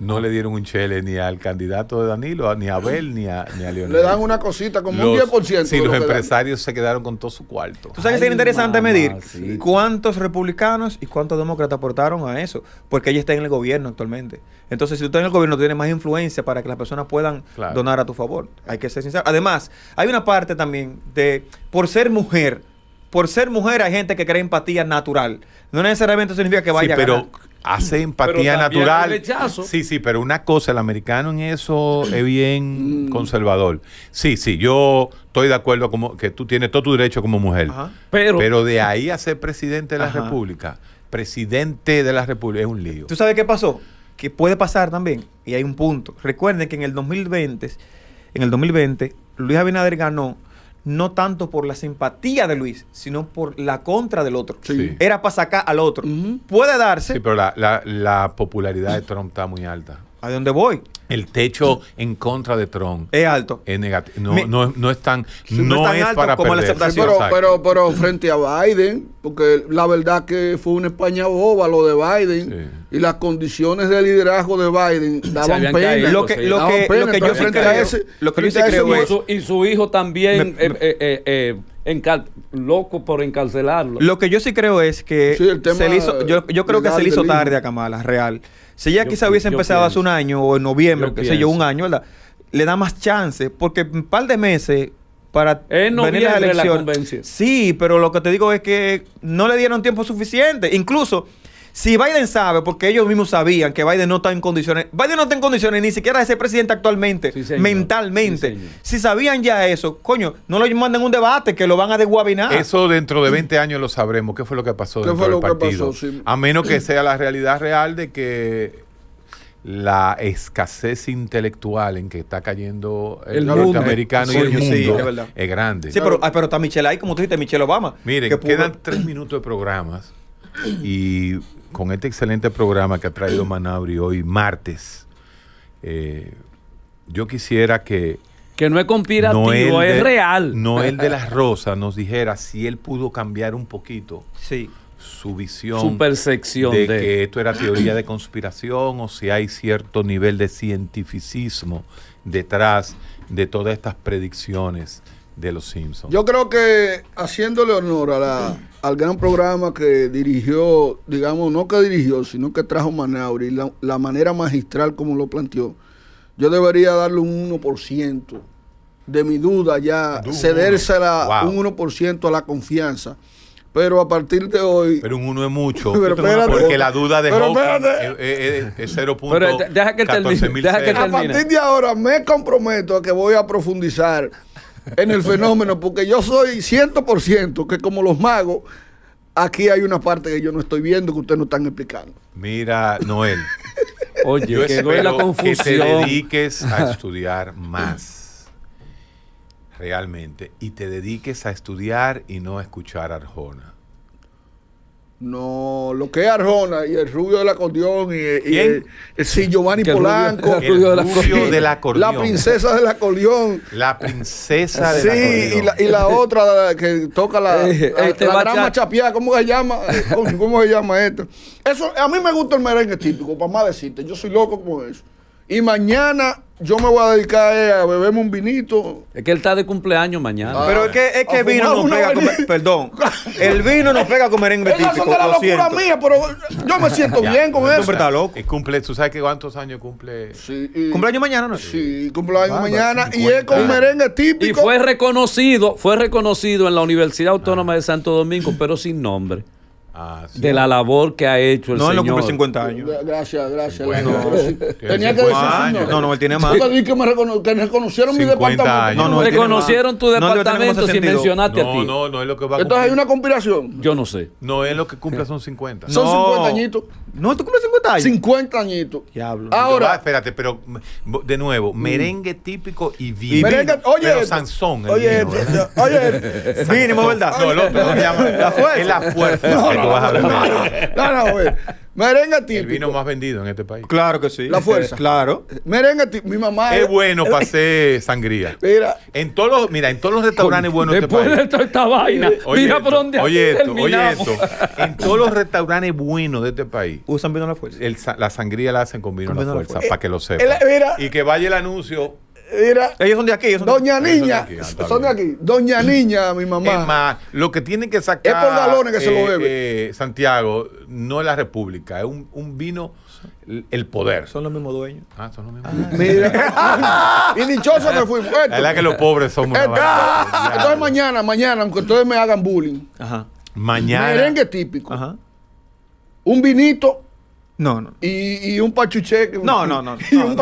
No le dieron un chele ni al candidato de Danilo, ni a Abel, ni a, ni Leonel. Le dan una cosita como un 10%. Sí, los empresarios se quedaron con todo su cuarto. ¿Tú sabes que sería interesante medir cuántos republicanos y cuántos demócratas aportaron a eso? Porque ella está en el gobierno actualmente. Entonces, si tú estás en el gobierno, tienes más influencia para que las personas puedan donar a tu favor. Hay que ser sincero. Además, hay una parte también de, por ser mujer, por ser mujer hay gente que crea empatía natural. No necesariamente significa que vaya pero a hace empatía natural. Sí, sí, pero una cosa, el americano en eso es bien mm. conservador. Sí, sí, yo estoy de acuerdo como que tú tienes todo tu derecho como mujer. pero, pero de ahí a ser presidente de la República, presidente de la República, es un lío. ¿Tú sabes qué pasó? Que puede pasar también, y hay un punto. Recuerden que en el 2020, en el 2020, Luis Abinader ganó no tanto por la simpatía de Luis, sino por la contra del otro. Era para sacar al otro. Puede darse. Sí, pero la, la, la popularidad de Trump está muy alta. ¿A dónde voy? El techo en contra de Trump es alto. Es negativo. No, no, es tan. no, es, alto como La aceptación. Pero, pero, frente a Biden, porque la verdad que fue una España boba lo de Biden y las condiciones de liderazgo de Biden daban pena. lo que, que, lo que yo sí creo, es, y su hijo también. Eh, eh, eh, loco por encarcelarlo. Lo que yo sí creo es que se hizo, yo, yo creo que se le hizo tarde a Kamala, real. Si ya quizá hubiese empezado hace un año o en noviembre, que sé yo, un año, ¿verdad? Le da más chance, porque un par de meses para venir a la sí, pero lo que te digo es que no le dieron tiempo suficiente. Incluso si Biden sabe, porque ellos mismos sabían que Biden no está en condiciones, Biden no está en condiciones ni siquiera de ser presidente actualmente, mentalmente. si sabían ya eso, coño, no lo manden un debate que lo van a desguabinar. Eso dentro de 20 años lo sabremos, qué fue lo que pasó dentro del partido. A menos que sea la realidad real de que la escasez intelectual en que está cayendo el, norteamericano y el mundo es, grande. Sí, ah, pero, está Michelle ahí, como tú dijiste, Michelle Obama. Miren, quedan tres minutos de programas y con este excelente programa que ha traído Manabri hoy martes, eh, yo quisiera que... Que no es conspirativo, es de, real. Noel de las Rosas nos dijera si él pudo cambiar un poquito su visión. Su percepción. De, que esto era teoría de conspiración o si hay cierto nivel de cientificismo detrás de todas estas predicciones de los Simpsons. Yo creo que haciéndole honor a la al gran programa que dirigió, digamos, no que dirigió, sino que trajo Manauri, la, manera magistral como lo planteó, yo debería darle un 1% de mi duda ya, cedérsela un 1% a la confianza. Pero a partir de hoy. Pero un 1% es mucho. porque la duda de Hawking es, cero Pero deja A partir de ahora me comprometo a que voy a profundizar en el fenómeno, porque yo soy 100% que como los magos, aquí hay una parte que yo no estoy viendo que ustedes no están explicando. Mira, Noel. Oye, yo espero que te dediques a estudiar más. Realmente. Y te dediques a estudiar y no a escuchar a Arjona. No, lo que es Arjona y el rubio del acordeón y, y el, sí, Giovanni Polanco. el rubio, de la La princesa del acordeón. La princesa del sí, acordeón. Sí, y la, y la otra que toca la, eh, la, este ¿cómo se llama? Eh, ¿Cómo, se llama esto? Eso, a mí me gusta el merengue típico, para más decirte. Yo soy loco con eso. Y mañana yo me voy a dedicar a, beberme un vinito. Es que él está de cumpleaños mañana. Ah, pero es que, es que el vino nos pega con, Perdón. El vino nos pega con merengue típico. Es la locura mía, pero yo me siento bien con eso. está loco. cumple, ¿tú sabes que cuántos años cumple? Sí. ¿Cumpleaños mañana no? Sí, cumpleaños mañana. Y es con merengue típico. Y fue reconocido, fue reconocido en la Universidad Autónoma de Santo Domingo, pero sin nombre de la labor que ha hecho el señor. No, él no cumple 50 años. Gracias, gracias. tenía que decir. No, no, él tiene más. Yo te que me, que reconocieron mi departamento. Años. No, reconocieron tu departamento sin mencionarte a ti. No, no, no es lo que va a Entonces hay una conspiración. Yo no sé. No, es lo que cumple son 50. Son 50 añitos. No, tú cumples 50 años. 50 añitos. Diablo. Ahora. espérate, pero de nuevo, merengue típico y vino. Merengue, oye. Pero Sansón. oye, oye. Mínimo, ¿verdad? No, el otro La fuerza. Es la fuerza tú vas a Merengue típico. El vino más vendido en este país. Claro que sí. La fuerza. claro. Merengue Mi mamá. Es bueno para hacer sangría. Mira. En todos los, mira, en todos los restaurantes buenos de este país. Después de toda esta vaina. mira por dónde Oye esto, oye esto. En todos los restaurantes buenos de este país. Usan vino a la fuerza. la sangría la hacen con vino, a la fuerza, para que lo eh, sepan. Y que vaya el anuncio Mira, ellos son de aquí. Ellos son Doña Niña, son, de ah, aquí. Doña Niña, mi mamá. Es más, lo que tienen que sacar. Es por galones que se lo bebe. Eh, eh, Santiago, no es la República, es un, un vino el poder. Son los mismos dueños. Ah, son los mismos. Ah, dueños. mira. y dichoso me fui. La verdad que los pobres somos. Entonces mañana, mañana, aunque ustedes me hagan bullying. Ajá. Mañana. Merengue típico. Ajá. Un vinito no, no. Y, y un pachuche. No, no, no. un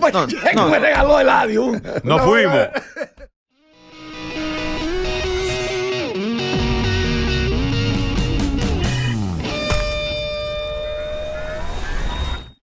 pachuche. No, me regaló el adiós. No fuimos.